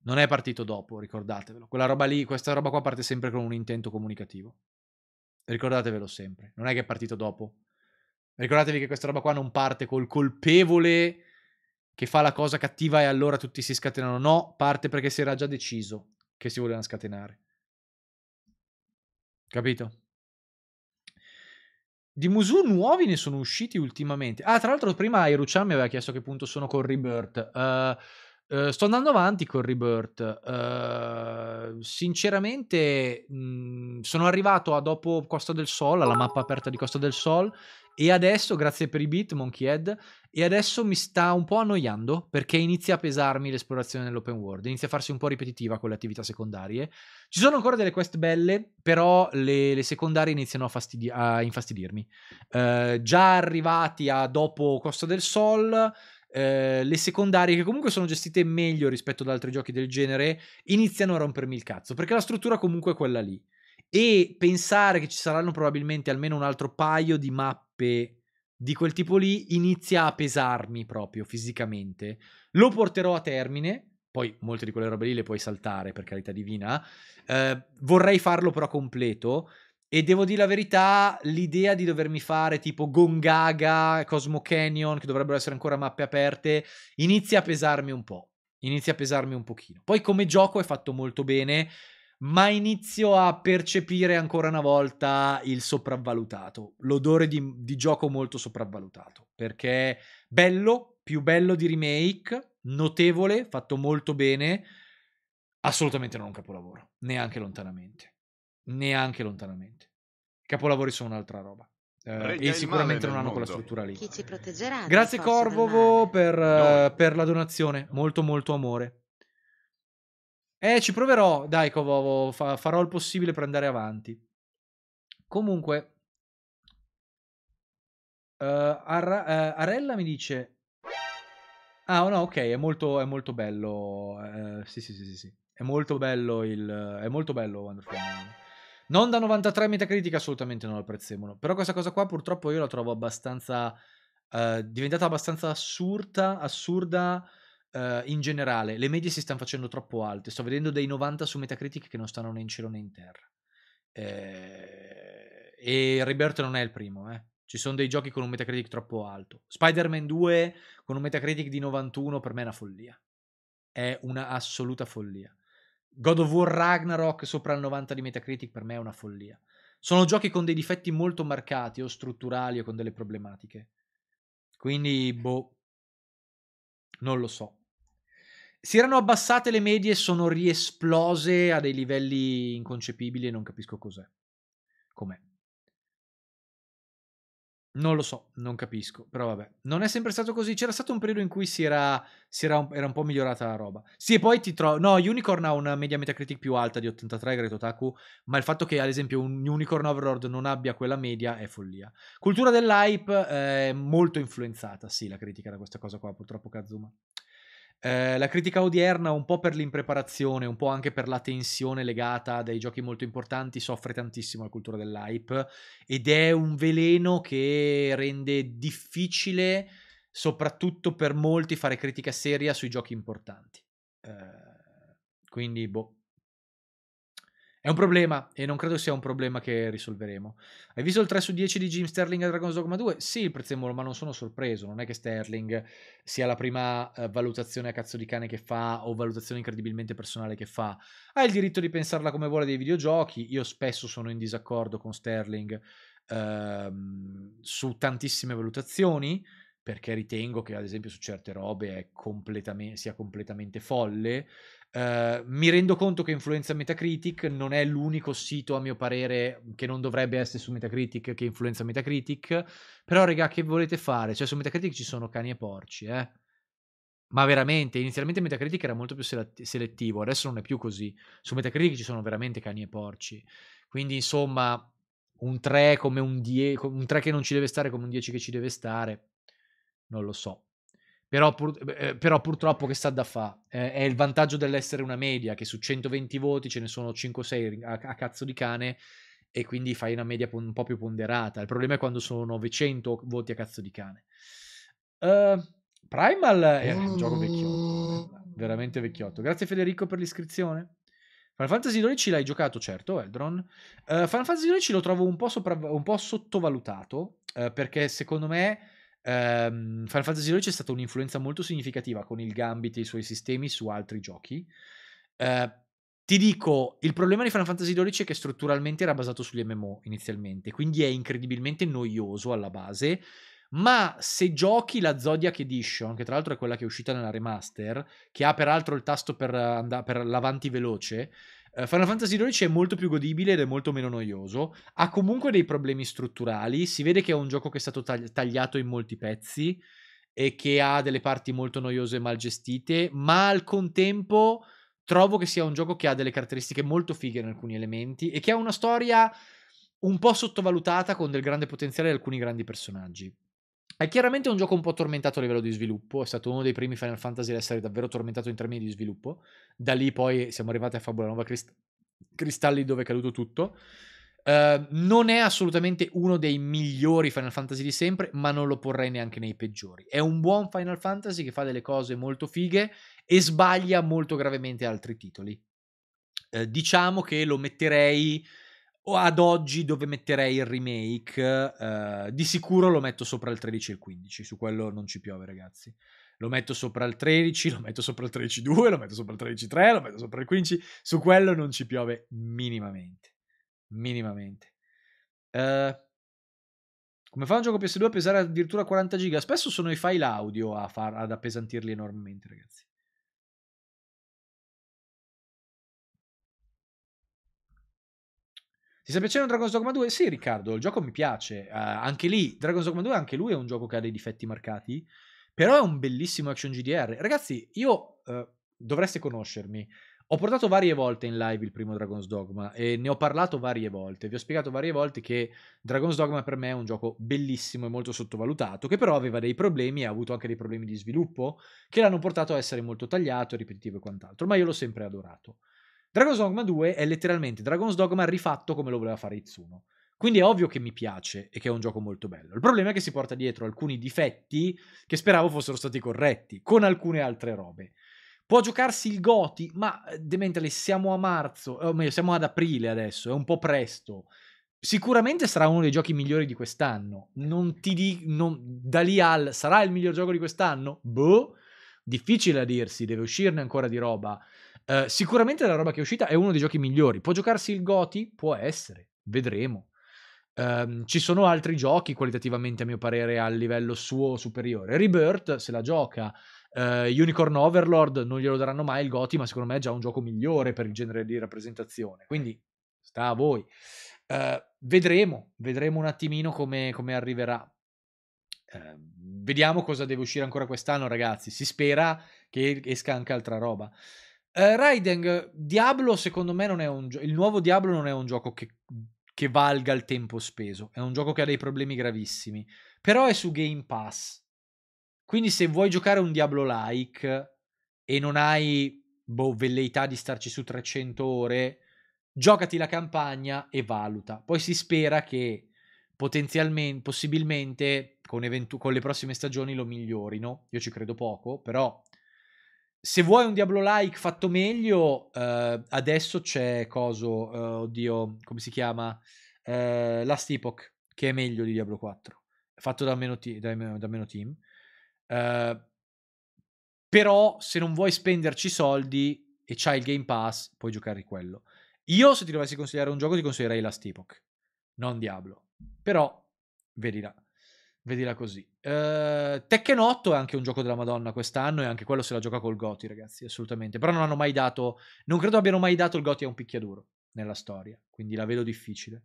[SPEAKER 2] Non è partito dopo, ricordatevelo. Quella roba lì, questa roba qua parte sempre con un intento comunicativo. Ricordatevelo sempre. Non è che è partito dopo. Ricordatevi che questa roba qua non parte col colpevole che fa la cosa cattiva e allora tutti si scatenano. No, parte perché si era già deciso che si volevano scatenare. Capito? di Musu nuovi ne sono usciti ultimamente. Ah, tra l'altro, prima Iruchan mi aveva chiesto a che punto sono con Rebirth. Uh, Uh, sto andando avanti con Rebirth. Uh, sinceramente, mh, mhmm, sono arrivato a dopo Costa del Sol, alla mappa aperta di Costa del Sol. E adesso, grazie per i beat, Monkey E adesso mi sta un po' annoiando perché inizia a pesarmi l'esplorazione nell'open world. Inizia a farsi un po' ripetitiva con le attività secondarie. Ci sono ancora delle quest belle, però le, le secondarie iniziano a, fastidi- a infastidirmi. Uh, già arrivati a dopo Costa del Sol eh, le secondarie, che comunque sono gestite meglio rispetto ad altri giochi del genere, iniziano a rompermi il cazzo, perché la struttura comunque è quella lì. E pensare che ci saranno probabilmente almeno un altro paio di mappe di quel tipo lì inizia a pesarmi proprio fisicamente. Lo porterò a termine, poi molte di quelle robe lì le puoi saltare per carità divina. Eh, vorrei farlo però completo e devo dire la verità, l'idea di dovermi fare tipo Gongaga, Cosmo Canyon, che dovrebbero essere ancora mappe aperte, inizia a pesarmi un po'. Inizia a pesarmi un pochino. Poi come gioco è fatto molto bene, ma inizio a percepire ancora una volta il sopravvalutato, l'odore di, di gioco molto sopravvalutato, perché bello, più bello di remake, notevole, fatto molto bene, assolutamente non un capolavoro, neanche lontanamente neanche lontanamente. I capolavori sono un'altra roba. Eh, e sicuramente non hanno quella struttura lì. Chi
[SPEAKER 1] ci proteggerà? Grazie Corvovo
[SPEAKER 2] per, eh, no. per, la donazione, molto molto amore. Eh, ci proverò, dai Corvovo, fa- farò il possibile per andare avanti. Comunque, uh, eh, Ar- uh, eh, Arella mi dice... Ah no, ok, è molto, è molto bello. Uh, sì, sì, sì, sì, sì. È molto bello il... È molto bello Wonderful. Non da 93 Metacritic assolutamente non lo prezzemolo. però questa cosa qua purtroppo io la trovo abbastanza... Eh, diventata abbastanza assurda, assurda eh, in generale. Le medie si stanno facendo troppo alte, sto vedendo dei 90 su Metacritic che non stanno né in cielo né in terra. Eh, e Rebirth non è il primo, eh. Ci sono dei giochi con un Metacritic troppo alto. Spider-Man 2 con un Metacritic di 91 per me è una follia. È una assoluta follia. God of War Ragnarok sopra il 90 di Metacritic per me è una follia. Sono giochi con dei difetti molto marcati o strutturali o con delle problematiche. Quindi, boh, non lo so. Si erano abbassate le medie e sono riesplose a dei livelli inconcepibili e non capisco cos'è. Com'è. Non lo so, non capisco, però vabbè. Non è sempre stato così, c'era stato un periodo in cui si era, si era, un, era un, po' migliorata la roba. Sì, e poi ti trovo... No, Unicorn ha una media Metacritic più alta di 83, Greto Taku, ma il fatto che ad esempio un Unicorn Overlord non abbia quella media è follia. Cultura dell'hype eh, è molto influenzata, sì, la critica da questa cosa qua, purtroppo Kazuma. Eh, la critica odierna, un po' per l'impreparazione, un po' anche per la tensione legata a dei giochi molto importanti, soffre tantissimo la cultura dell'hype ed è un veleno che rende difficile, soprattutto per molti, fare critica seria sui giochi importanti. Eh, quindi, boh, è un problema e non credo sia un problema che risolveremo. Hai visto il 3 su 10 di Jim Sterling a Dragon's Dogma 2? Sì, il prezzemolo, ma non sono sorpreso. Non è che Sterling sia la prima eh, valutazione a cazzo di cane che fa o valutazione incredibilmente personale che fa. Ha il diritto di pensarla come vuole dei videogiochi. Io spesso sono in disaccordo con Sterling ehm, su tantissime valutazioni perché ritengo che ad esempio su certe robe completamente, sia completamente folle Ehm, mi rendo conto che Influenza Metacritic non è l'unico sito, a mio parere, che non dovrebbe essere su Metacritic che influenza Metacritic. Però, raga, che volete fare? Cioè, su Metacritic ci sono cani e porci, eh. Ma veramente, inizialmente Metacritic era molto più selettivo, adesso non è più così. Su Metacritic ci sono veramente cani e porci. Quindi, insomma, un 3 come un 10, un 3 che non ci deve stare come un 10 che ci deve stare, non lo so. Però, pur, eh, eh, però, purtroppo che sta da fa? Eh, è il vantaggio dell'essere una media, che su 120 voti ce ne sono 5-6 a, a, cazzo di cane e quindi fai una media un po' più ponderata. Il problema è quando sono 900 voti a cazzo di cane. Uh, Primal è un mm. gioco vecchiotto, veramente vecchiotto. Grazie Federico per l'iscrizione. Final Fantasy XII l'hai giocato, certo, Eldron. Uh, Final Fantasy XII lo trovo un po', sopra- un po sottovalutato, uh, perché secondo me Um, Final Fantasy XII c'è stata un'influenza molto significativa con il Gambit e i suoi sistemi su altri giochi. Uh, ti dico, il problema di Final Fantasy XII è che strutturalmente era basato sugli MMO inizialmente, quindi è incredibilmente noioso alla base, ma se giochi la Zodiac Edition, che tra l'altro è quella che è uscita nella remaster, che ha peraltro il tasto per, and- per l'avanti veloce, eh, Final Fantasy XII è molto più godibile ed è molto meno noioso. Ha comunque dei problemi strutturali. Si vede che è un gioco che è stato tagliato in molti pezzi e che ha delle parti molto noiose e mal gestite, ma al contempo trovo che sia un gioco che ha delle caratteristiche molto fighe in alcuni elementi e che ha una storia un po' sottovalutata con del grande potenziale di alcuni grandi personaggi. È chiaramente un gioco un po' tormentato a livello di sviluppo, è stato uno dei primi Final Fantasy ad essere davvero tormentato in termini di sviluppo. Da lì poi siamo arrivati a Fabula Nova Crist- Cristalli dove è caduto tutto. Uh, non è assolutamente uno dei migliori Final Fantasy di sempre, ma non lo porrei neanche nei peggiori. È un buon Final Fantasy che fa delle cose molto fighe e sbaglia molto gravemente altri titoli. Uh, diciamo che lo metterei ad oggi dove metterei il remake, eh, di sicuro lo metto sopra il 13 e il 15, su quello non ci piove ragazzi. Lo metto sopra il 13, lo metto sopra il 13.2, lo metto sopra il 13.3, lo metto sopra il 15, su quello non ci piove minimamente. Minimamente. Eh, come fa un gioco PS2 a pesare addirittura
[SPEAKER 1] 40 giga? Spesso sono i file audio a far, ad appesantirli enormemente, ragazzi. Ti sta piacendo Dragon's Dogma 2? Sì, Riccardo, il gioco mi piace. Uh, anche lì, Dragon's Dogma 2, anche lui è un
[SPEAKER 2] gioco che ha dei difetti marcati. Però è un bellissimo action GDR. Ragazzi, io uh, dovreste conoscermi. Ho portato varie volte in live il primo Dragon's Dogma e ne ho parlato varie volte. Vi ho spiegato varie volte che Dragon's Dogma per me è un gioco bellissimo e molto sottovalutato, che però aveva dei problemi e ha avuto anche dei problemi di sviluppo che l'hanno portato a essere molto tagliato, ripetitivo e quant'altro. Ma io l'ho sempre adorato. Dragon's Dogma 2 è letteralmente Dragon's Dogma rifatto come lo voleva fare Itsuno. Quindi è ovvio che mi piace e che è un gioco molto bello. Il problema è che si porta dietro alcuni difetti che speravo fossero stati corretti, con alcune altre robe. Può giocarsi il Goti, ma eh, Dementale, siamo a marzo, o meglio, siamo ad aprile adesso, è un po' presto. Sicuramente sarà uno dei giochi migliori di quest'anno. Non ti dico. da lì al sarà il miglior gioco di quest'anno? Boh, difficile a dirsi, deve uscirne ancora di roba. Eh, sicuramente la roba che è uscita è uno dei giochi migliori. Può giocarsi il Goti? Può essere, vedremo. Um, ci sono altri giochi qualitativamente, a mio parere, a livello suo superiore. Rebirth se la gioca. Uh, Unicorn Overlord non glielo daranno mai il Goti, ma secondo me è già un gioco migliore per il genere di rappresentazione. Quindi sta a voi. Uh, vedremo, vedremo un attimino come, come arriverà. Ehm, vediamo cosa deve uscire ancora quest'anno, ragazzi. Si spera che esca anche altra roba. Uh, Raiden, Diablo secondo me non è un gioco, il nuovo Diablo non è un gioco che, che valga il tempo speso, è un gioco che ha dei problemi gravissimi, però è su Game Pass, quindi se vuoi giocare un Diablo-like e non hai, boh, velleità di starci su 300 ore, giocati la campagna e valuta. Poi si spera che potenzialmente, possibilmente, con, eventu- con le prossime stagioni lo migliorino, io ci credo poco, però se vuoi un Diablo-like fatto meglio, eh, adesso c'è coso, eh, oddio, come si chiama? Eh, Last Epoch, che è meglio di Diablo 4, fatto da meno, ti- da meno, da meno team. Eh, però se non vuoi spenderci soldi e c'hai il Game Pass, puoi giocare quello. Io se ti dovessi consigliare un gioco ti consiglierei Last Epoch, non Diablo. Però, vedi là. Vedila così. Uh, ehm, Tekken 8 è anche un gioco della Madonna quest'anno e anche quello se la gioca col Goti, ragazzi, assolutamente. Però non hanno mai dato, non credo abbiano mai dato il Goti a un picchiaduro nella storia, quindi la vedo difficile.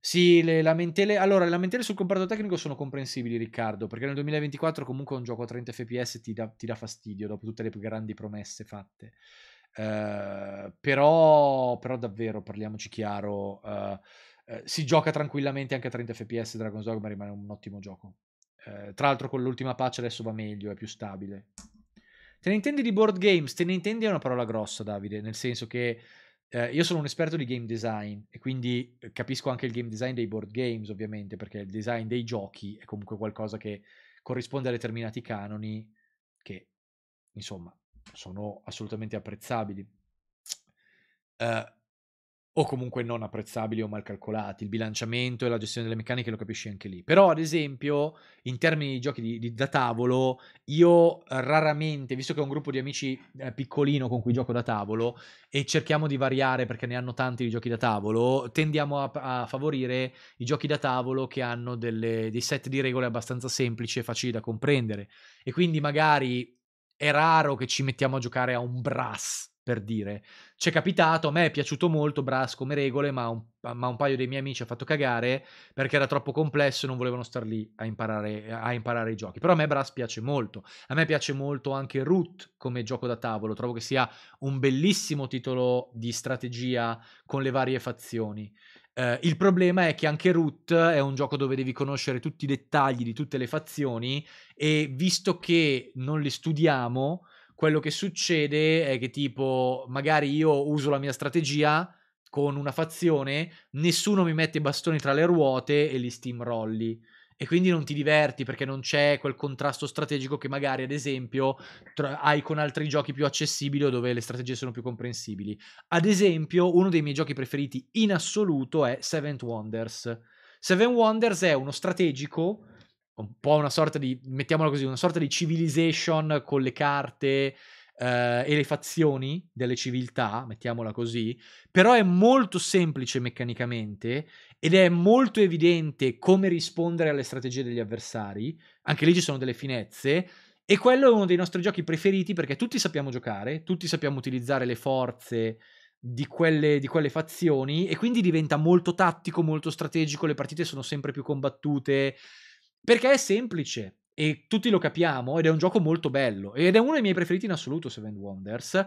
[SPEAKER 2] Sì, le lamentele. Allora, le lamentele sul comparto tecnico sono comprensibili, Riccardo, perché nel 2024 comunque un gioco a 30 fps ti dà, ti dà fastidio dopo tutte le più grandi promesse fatte. Uh, però, però davvero, parliamoci chiaro. Uh, eh, si gioca tranquillamente anche a 30 fps Dragon's Dogma rimane un ottimo gioco eh, tra l'altro con l'ultima patch adesso va meglio è più stabile te ne intendi di board games te ne intendi è una parola grossa Davide nel senso che eh, io sono un esperto di game design e quindi ehm, capisco anche il game design dei board games ovviamente perché il design dei giochi è comunque qualcosa che corrisponde a determinati canoni che insomma sono assolutamente apprezzabili Uh, o comunque non apprezzabili o mal calcolati. Il bilanciamento e la gestione delle meccaniche lo capisci anche lì. Però, ad esempio, in termini di giochi di, di, da tavolo, io raramente, visto che ho un gruppo di amici eh, piccolino con cui gioco da tavolo e cerchiamo di variare perché ne hanno tanti di giochi da tavolo, tendiamo a, a favorire i giochi da tavolo che hanno delle, dei set di regole abbastanza semplici e facili da comprendere. E quindi magari è raro che ci mettiamo a giocare a un brass per dire. C'è capitato, a me è piaciuto molto Brass come regole, ma un, ma un, paio dei miei amici ha fatto cagare perché era troppo complesso e non volevano star lì a imparare, a imparare i giochi. Però a me Brass piace molto. A me piace molto anche Root come gioco da tavolo. Trovo che sia un bellissimo titolo di strategia con le varie fazioni. Eh, il problema è che anche Root è un gioco dove devi conoscere tutti i dettagli di tutte le fazioni e visto che non le studiamo, quello che succede è che tipo magari io uso la mia strategia con una fazione, nessuno mi mette i bastoni tra le ruote e li steamrolli e quindi non ti diverti perché non c'è quel contrasto strategico che magari ad esempio tra- hai con altri giochi più accessibili o dove le strategie sono più comprensibili. Ad esempio, uno dei miei giochi preferiti in assoluto è Seventh Wonders. Seven Wonders è uno strategico un po' una sorta di, mettiamola così, una sorta di civilization con le carte eh, e le fazioni delle civiltà, mettiamola così, però è molto semplice meccanicamente ed è molto evidente come rispondere alle strategie degli avversari, anche lì ci sono delle finezze, e quello è uno dei nostri giochi preferiti perché tutti sappiamo giocare, tutti sappiamo utilizzare le forze di quelle, di quelle, fazioni e quindi diventa molto tattico, molto strategico, le partite sono sempre più combattute, perché è semplice e tutti lo capiamo ed è un gioco molto bello ed è uno dei miei preferiti in assoluto Seven Wonders.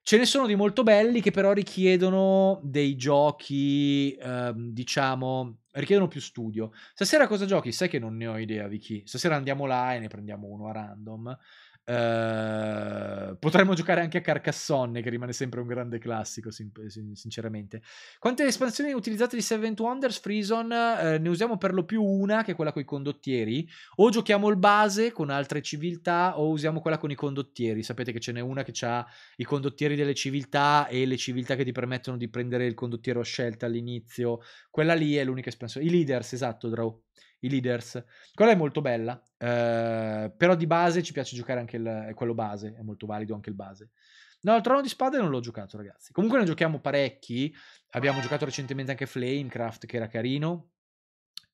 [SPEAKER 2] Ce ne sono di molto belli che però richiedono dei giochi, ehm, diciamo, richiedono più studio. Stasera cosa giochi? Sai che non ne ho idea, Vicky. Stasera andiamo là e ne prendiamo uno a random. Ehm, potremmo giocare anche a Carcassonne, che rimane sempre un grande classico, sin- sin- sinceramente. Quante espansioni utilizzate di Seven Wonders, Freezon? Uh, ehm, ne usiamo per lo più una, che è quella con i condottieri. O giochiamo il base con altre civiltà, o usiamo quella con i condottieri. Sapete che ce n'è una che ha i condottieri delle civiltà e le civiltà che ti permettono di prendere il condottiero a scelta all'inizio. Quella lì è l'unica espansione. I leaders, esatto, Draw i leaders. Quella è molto bella, eh, però di base ci piace giocare anche il, quello base, è molto valido anche il base. No, il trono di spade non l'ho giocato, ragazzi. Comunque ne giochiamo parecchi. Abbiamo giocato recentemente anche Flamecraft, che era carino.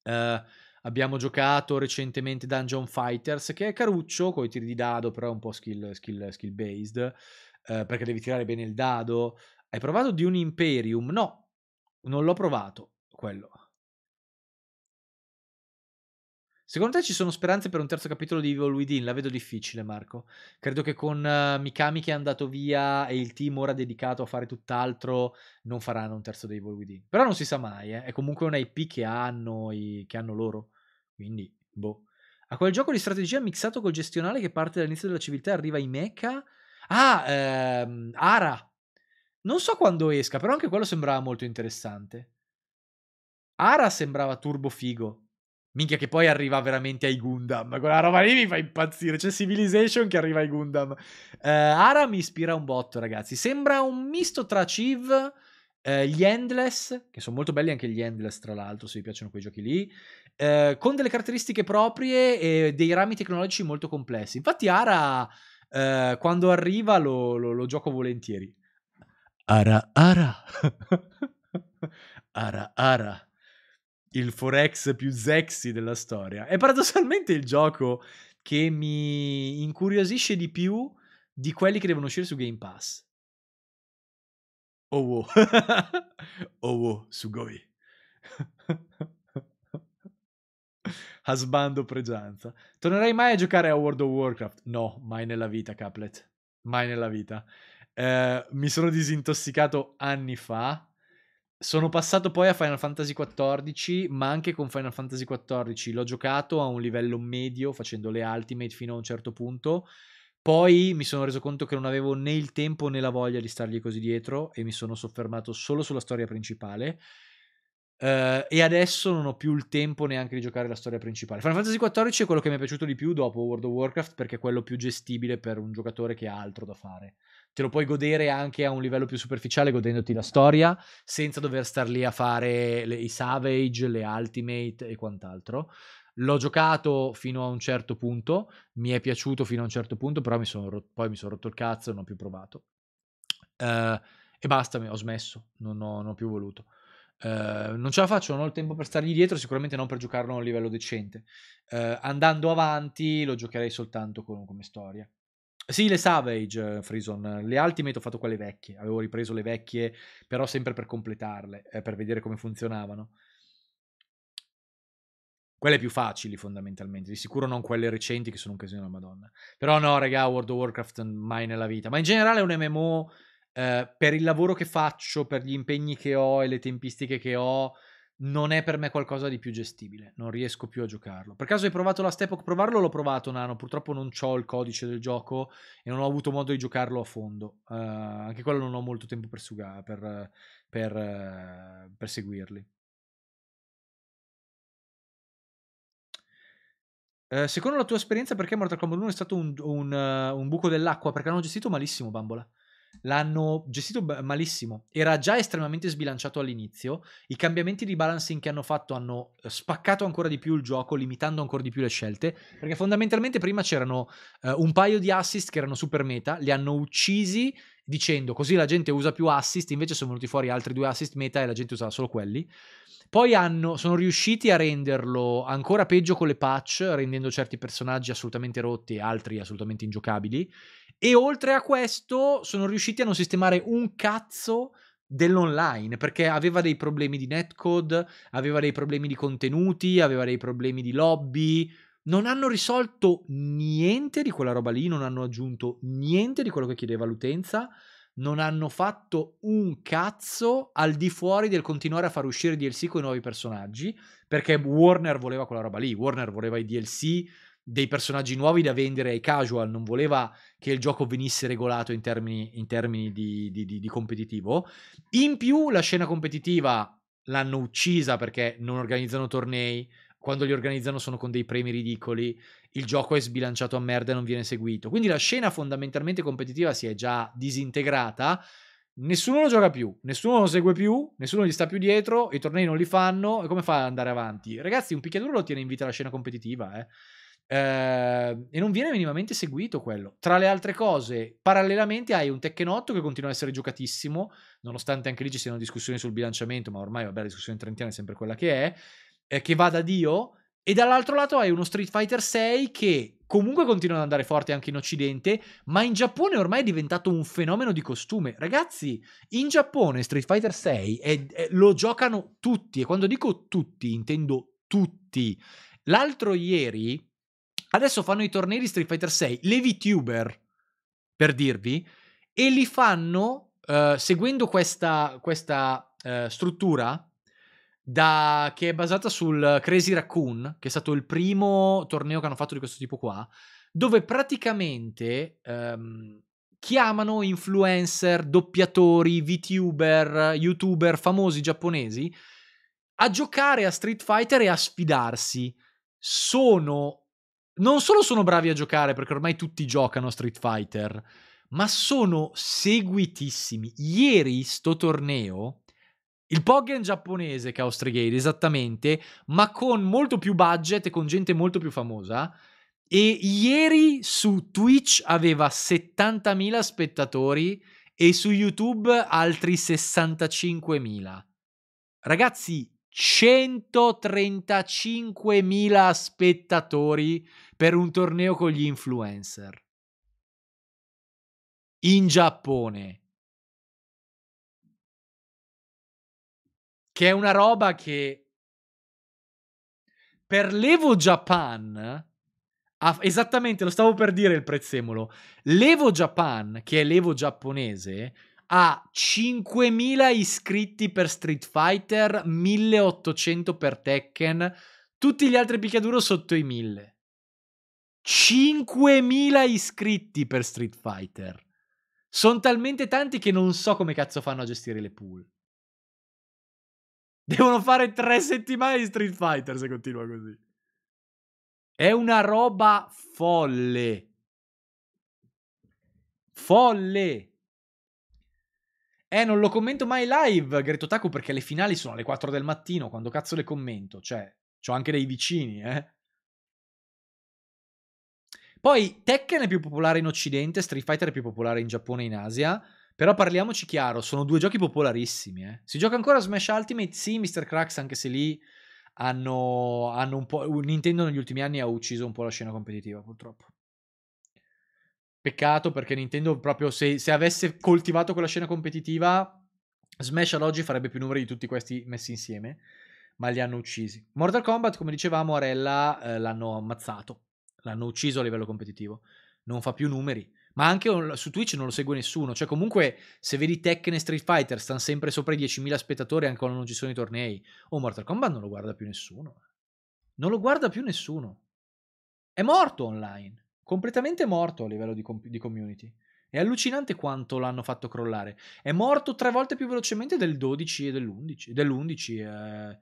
[SPEAKER 2] Eh, abbiamo giocato recentemente Dungeon Fighters, che è caruccio, con i tiri di dado, però è un po' skill, skill, skill based, eh, perché devi tirare bene il dado. Hai provato Dune Imperium? No, non l'ho provato, quello. Secondo te ci sono speranze per un terzo capitolo di Evil Within? La vedo difficile, Marco. Credo che con uh, Mikami che è andato via e il team ora dedicato a fare tutt'altro, non faranno un terzo di Evil Within. Però non si sa mai, eh. È comunque un IP che hanno, i... che hanno loro. Quindi, boh. A quel gioco di strategia mixato col gestionale che parte dall'inizio della civiltà e arriva in mecha? Ah, ehm, Ara. Non so quando esca, però anche quello sembrava molto interessante. Ara sembrava turbo figo. Minchia, che poi arriva veramente ai Gundam. Quella roba lì mi fa impazzire. C'è Civilization che arriva ai Gundam. Eh, Ara mi ispira un botto, ragazzi. Sembra un misto tra Civ, eh, gli Endless, che sono molto belli anche gli Endless, tra l'altro, se vi piacciono quei giochi lì. Eh, con delle caratteristiche proprie e dei rami tecnologici molto complessi. Infatti, Ara, eh, quando arriva, lo, lo, lo gioco volentieri.
[SPEAKER 1] Ara, ara.
[SPEAKER 2] ara, ara il forex più sexy della storia. È paradossalmente il gioco che mi incuriosisce di più di quelli
[SPEAKER 1] che devono uscire su Game Pass. Oh wow. oh wow, Sugoi. Asbando
[SPEAKER 2] pregianza. Tornerai mai a giocare a World of Warcraft? No, mai nella vita, Caplet. Mai nella vita. Eh, mi sono disintossicato anni fa sono passato poi a Final Fantasy XIV, ma anche con Final Fantasy XIV l'ho giocato a un livello medio, facendo le ultimate fino a un certo punto. Poi mi sono reso conto che non avevo né il tempo né la voglia di stargli così dietro e mi sono soffermato solo sulla storia principale. Uh, e adesso non ho più il tempo neanche di giocare la storia principale. Final Fantasy XIV è quello che mi è piaciuto di più dopo World of Warcraft perché è quello più gestibile per un giocatore che ha altro da fare te lo puoi godere anche a un livello più superficiale godendoti la storia senza dover star lì a fare le, i Savage, le Ultimate e quant'altro. L'ho giocato fino a un certo punto, mi è piaciuto fino a un certo punto, però mi rot- poi mi sono rotto il cazzo e non ho più provato. Uh, e basta, ho smesso, non ho, non ho più voluto. Uh, non ce la faccio, non ho il tempo per stargli dietro, sicuramente non per giocarlo a un livello decente. Uh, andando avanti lo giocherei soltanto con, come storia. Sì, le Savage, eh, Frison, le Ultimate ho fatto quelle vecchie, avevo ripreso le vecchie, però sempre per completarle, eh, per vedere come funzionavano. Quelle più facili fondamentalmente, di sicuro non quelle recenti che sono un casino della madonna. Però no, raga, World of Warcraft mai nella vita, ma in generale è un MMO eh, per il lavoro che faccio, per gli impegni che ho e le tempistiche che ho, non è per me qualcosa di più gestibile, non riesco più a giocarlo. Per caso hai provato la Step provarlo? L'ho provato, Nano, purtroppo non ho il codice del gioco e non ho avuto modo di giocarlo
[SPEAKER 1] a fondo. Uh, anche quello non ho molto tempo per, suga- per, per, uh, per seguirli. Eh, secondo la tua esperienza, perché Mortal Kombat 1 è stato un, un, un buco dell'acqua? Perché l'hanno gestito
[SPEAKER 2] malissimo, bambola l'hanno gestito malissimo. Era già estremamente sbilanciato all'inizio. I cambiamenti di balancing che hanno fatto hanno eh, spaccato ancora di più il gioco, limitando ancora di più le scelte. Perché fondamentalmente prima c'erano eh, un paio di assist che erano super meta, li hanno uccisi dicendo così la gente usa più assist, invece sono venuti fuori altri due assist meta e la gente usava solo quelli. Poi hanno, sono riusciti a renderlo ancora peggio con le patch, rendendo certi personaggi assolutamente rotti e altri assolutamente ingiocabili. E oltre a questo sono riusciti a non sistemare un cazzo dell'online perché aveva dei problemi di netcode, aveva dei problemi di contenuti, aveva dei problemi di lobby. Non hanno risolto niente di quella roba lì, non hanno aggiunto niente di quello che chiedeva l'utenza, non hanno fatto un cazzo al di fuori del continuare a far uscire DLC con i nuovi personaggi, perché Warner voleva quella roba lì, Warner voleva i DLC, dei personaggi nuovi da vendere ai casual, non voleva che il gioco venisse regolato in termini, in termini di, di, di, di competitivo. In più la scena competitiva l'hanno uccisa perché non organizzano tornei, quando li organizzano sono con dei premi ridicoli, il gioco è sbilanciato a merda e non viene seguito. Quindi la scena fondamentalmente competitiva si è già disintegrata, nessuno lo gioca più, nessuno lo segue più, nessuno gli sta più dietro, i tornei non li fanno, e come fa ad andare avanti? Ragazzi, un picchiaduro lo tiene in vita la scena competitiva, eh. Eh, e non viene minimamente seguito quello. Tra le altre cose, parallelamente hai un Tekken che continua a essere giocatissimo, nonostante anche lì ci siano discussioni sul bilanciamento, ma ormai vabbè, la discussione trentina è sempre quella che è, eh, che va da Dio. E dall'altro lato hai uno Street Fighter 6 che comunque continua ad andare forte anche in Occidente, ma in Giappone ormai è diventato un fenomeno di costume. Ragazzi, in Giappone Street Fighter 6 è, è, lo giocano tutti, e quando dico tutti intendo tutti. L'altro ieri, Adesso fanno i tornei di Street Fighter 6, le VTuber, per dirvi, e li fanno uh, seguendo questa, questa uh, struttura da, che è basata sul Crazy Raccoon, che è stato il primo torneo che hanno fatto di questo tipo qua, dove praticamente um, chiamano influencer, doppiatori, VTuber, YouTuber famosi giapponesi a giocare a Street Fighter e a sfidarsi. Sono non solo sono bravi a giocare, perché ormai tutti giocano Street Fighter, ma sono seguitissimi. Ieri, sto torneo, il Poggen giapponese che ha Ostrigate, esattamente, ma con molto più budget e con gente molto più famosa. E ieri su Twitch aveva 70.000 spettatori e su YouTube altri 65.000. Ragazzi, 135.000 spettatori
[SPEAKER 1] per un torneo con gli influencer. In Giappone. Che è una roba che per l'Evo Japan
[SPEAKER 2] esattamente lo stavo per dire il prezzemolo. L'Evo Japan, che è l'Evo giapponese, ha 5.000 iscritti per Street Fighter, 1.800 per Tekken, tutti gli altri picchiaduro sotto i 1.000. 5.000 iscritti per Street Fighter. Sono talmente tanti che non so come cazzo fanno a gestire le pool. Devono fare tre settimane di Street Fighter se continua così. È una roba folle. Folle. Eh, non lo commento mai live, Greto Taku, perché le finali sono alle 4 del mattino, quando cazzo le commento? Cioè, ho anche dei vicini, eh. Poi Tekken è più popolare in Occidente, Street Fighter è più popolare in Giappone e in Asia. Però parliamoci chiaro, sono due giochi popolarissimi. Eh. Si gioca ancora Smash Ultimate? Sì, Mr. Cracks, anche se lì hanno, hanno un po'... Nintendo negli ultimi anni ha ucciso un po' la scena competitiva, purtroppo. Peccato perché Nintendo proprio se, se avesse coltivato quella scena competitiva, Smash ad oggi farebbe più numeri di tutti questi messi insieme, ma li hanno uccisi. Mortal Kombat, come dicevamo, Arella eh, l'hanno ammazzato, l'hanno ucciso a livello competitivo, non fa più numeri. Ma anche su Twitch non lo segue nessuno, cioè comunque se vedi Tekken e Street Fighter stanno sempre sopra i 10.000 spettatori anche quando non ci sono i tornei. O oh, Mortal Kombat non lo guarda più nessuno. Non lo guarda più nessuno. È morto online completamente morto a livello di, com- di community. È allucinante quanto l'hanno fatto crollare. È morto tre volte più velocemente del 12 e dell'11. dell'11 è...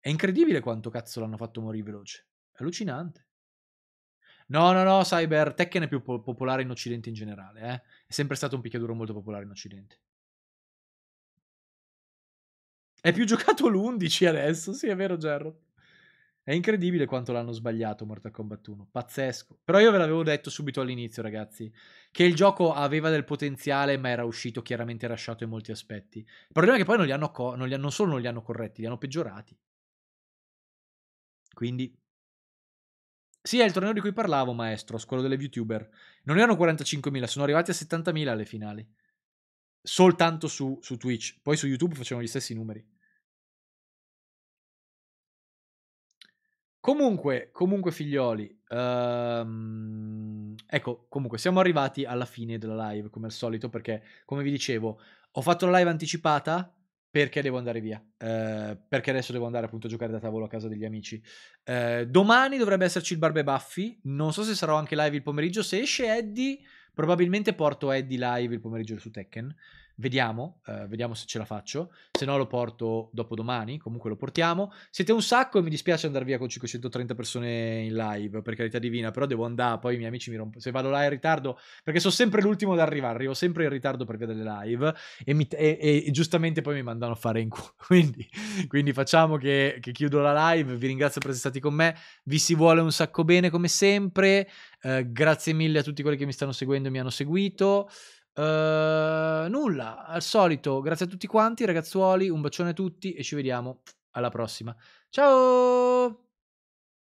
[SPEAKER 2] è incredibile quanto cazzo l'hanno fatto morire veloce. È allucinante. No, no, no, Cyber Tekken è più po- popolare in Occidente in generale. Eh? È sempre stato un picchiaduro molto popolare in Occidente. È più giocato l'11 adesso, sì, è vero, Gerro. È incredibile quanto l'hanno sbagliato Mortal Kombat 1, pazzesco. Però io ve l'avevo detto subito all'inizio, ragazzi, che il gioco aveva del potenziale, ma era uscito chiaramente rasciato in molti aspetti. Il problema è che poi non, li hanno co- non, li hanno, non solo non li hanno corretti, li hanno peggiorati. Quindi... Sì, è il torneo di cui parlavo, maestro, quello delle youtuber. Non erano 45.000, sono arrivati a 70.000 alle
[SPEAKER 1] finali. Soltanto su, su Twitch. Poi su YouTube facevano gli stessi numeri. Comunque, comunque figlioli,
[SPEAKER 2] ehm, ecco, comunque siamo arrivati alla fine della live, come al solito, perché, come vi dicevo, ho fatto la live anticipata perché devo andare via, eh, perché adesso devo andare appunto a giocare da tavolo a casa degli amici. Eh, domani dovrebbe esserci il Barbe Baffi, non so se sarò anche live il pomeriggio, se esce Eddie, probabilmente porto Eddie live il pomeriggio su Tekken. Vediamo, eh, vediamo se ce la faccio. Se no lo porto dopodomani, comunque lo portiamo. Siete un sacco e mi dispiace andare via con 530 persone in live, per carità divina, però devo andare, poi i miei amici mi rompono. Se vado là in ritardo, perché sono sempre l'ultimo ad arrivare, arrivo sempre in ritardo per via delle live e, mi, e, e, e giustamente poi mi mandano a fare in culo. Quindi, quindi facciamo che, che chiudo la live, vi ringrazio per essere stati con me, vi si vuole un sacco bene come sempre, eh, grazie mille a tutti quelli che mi stanno seguendo e mi hanno seguito. Ehm, nulla, al solito, grazie a tutti quanti, ragazzuoli, un bacione a tutti e ci vediamo alla prossima. Ciao!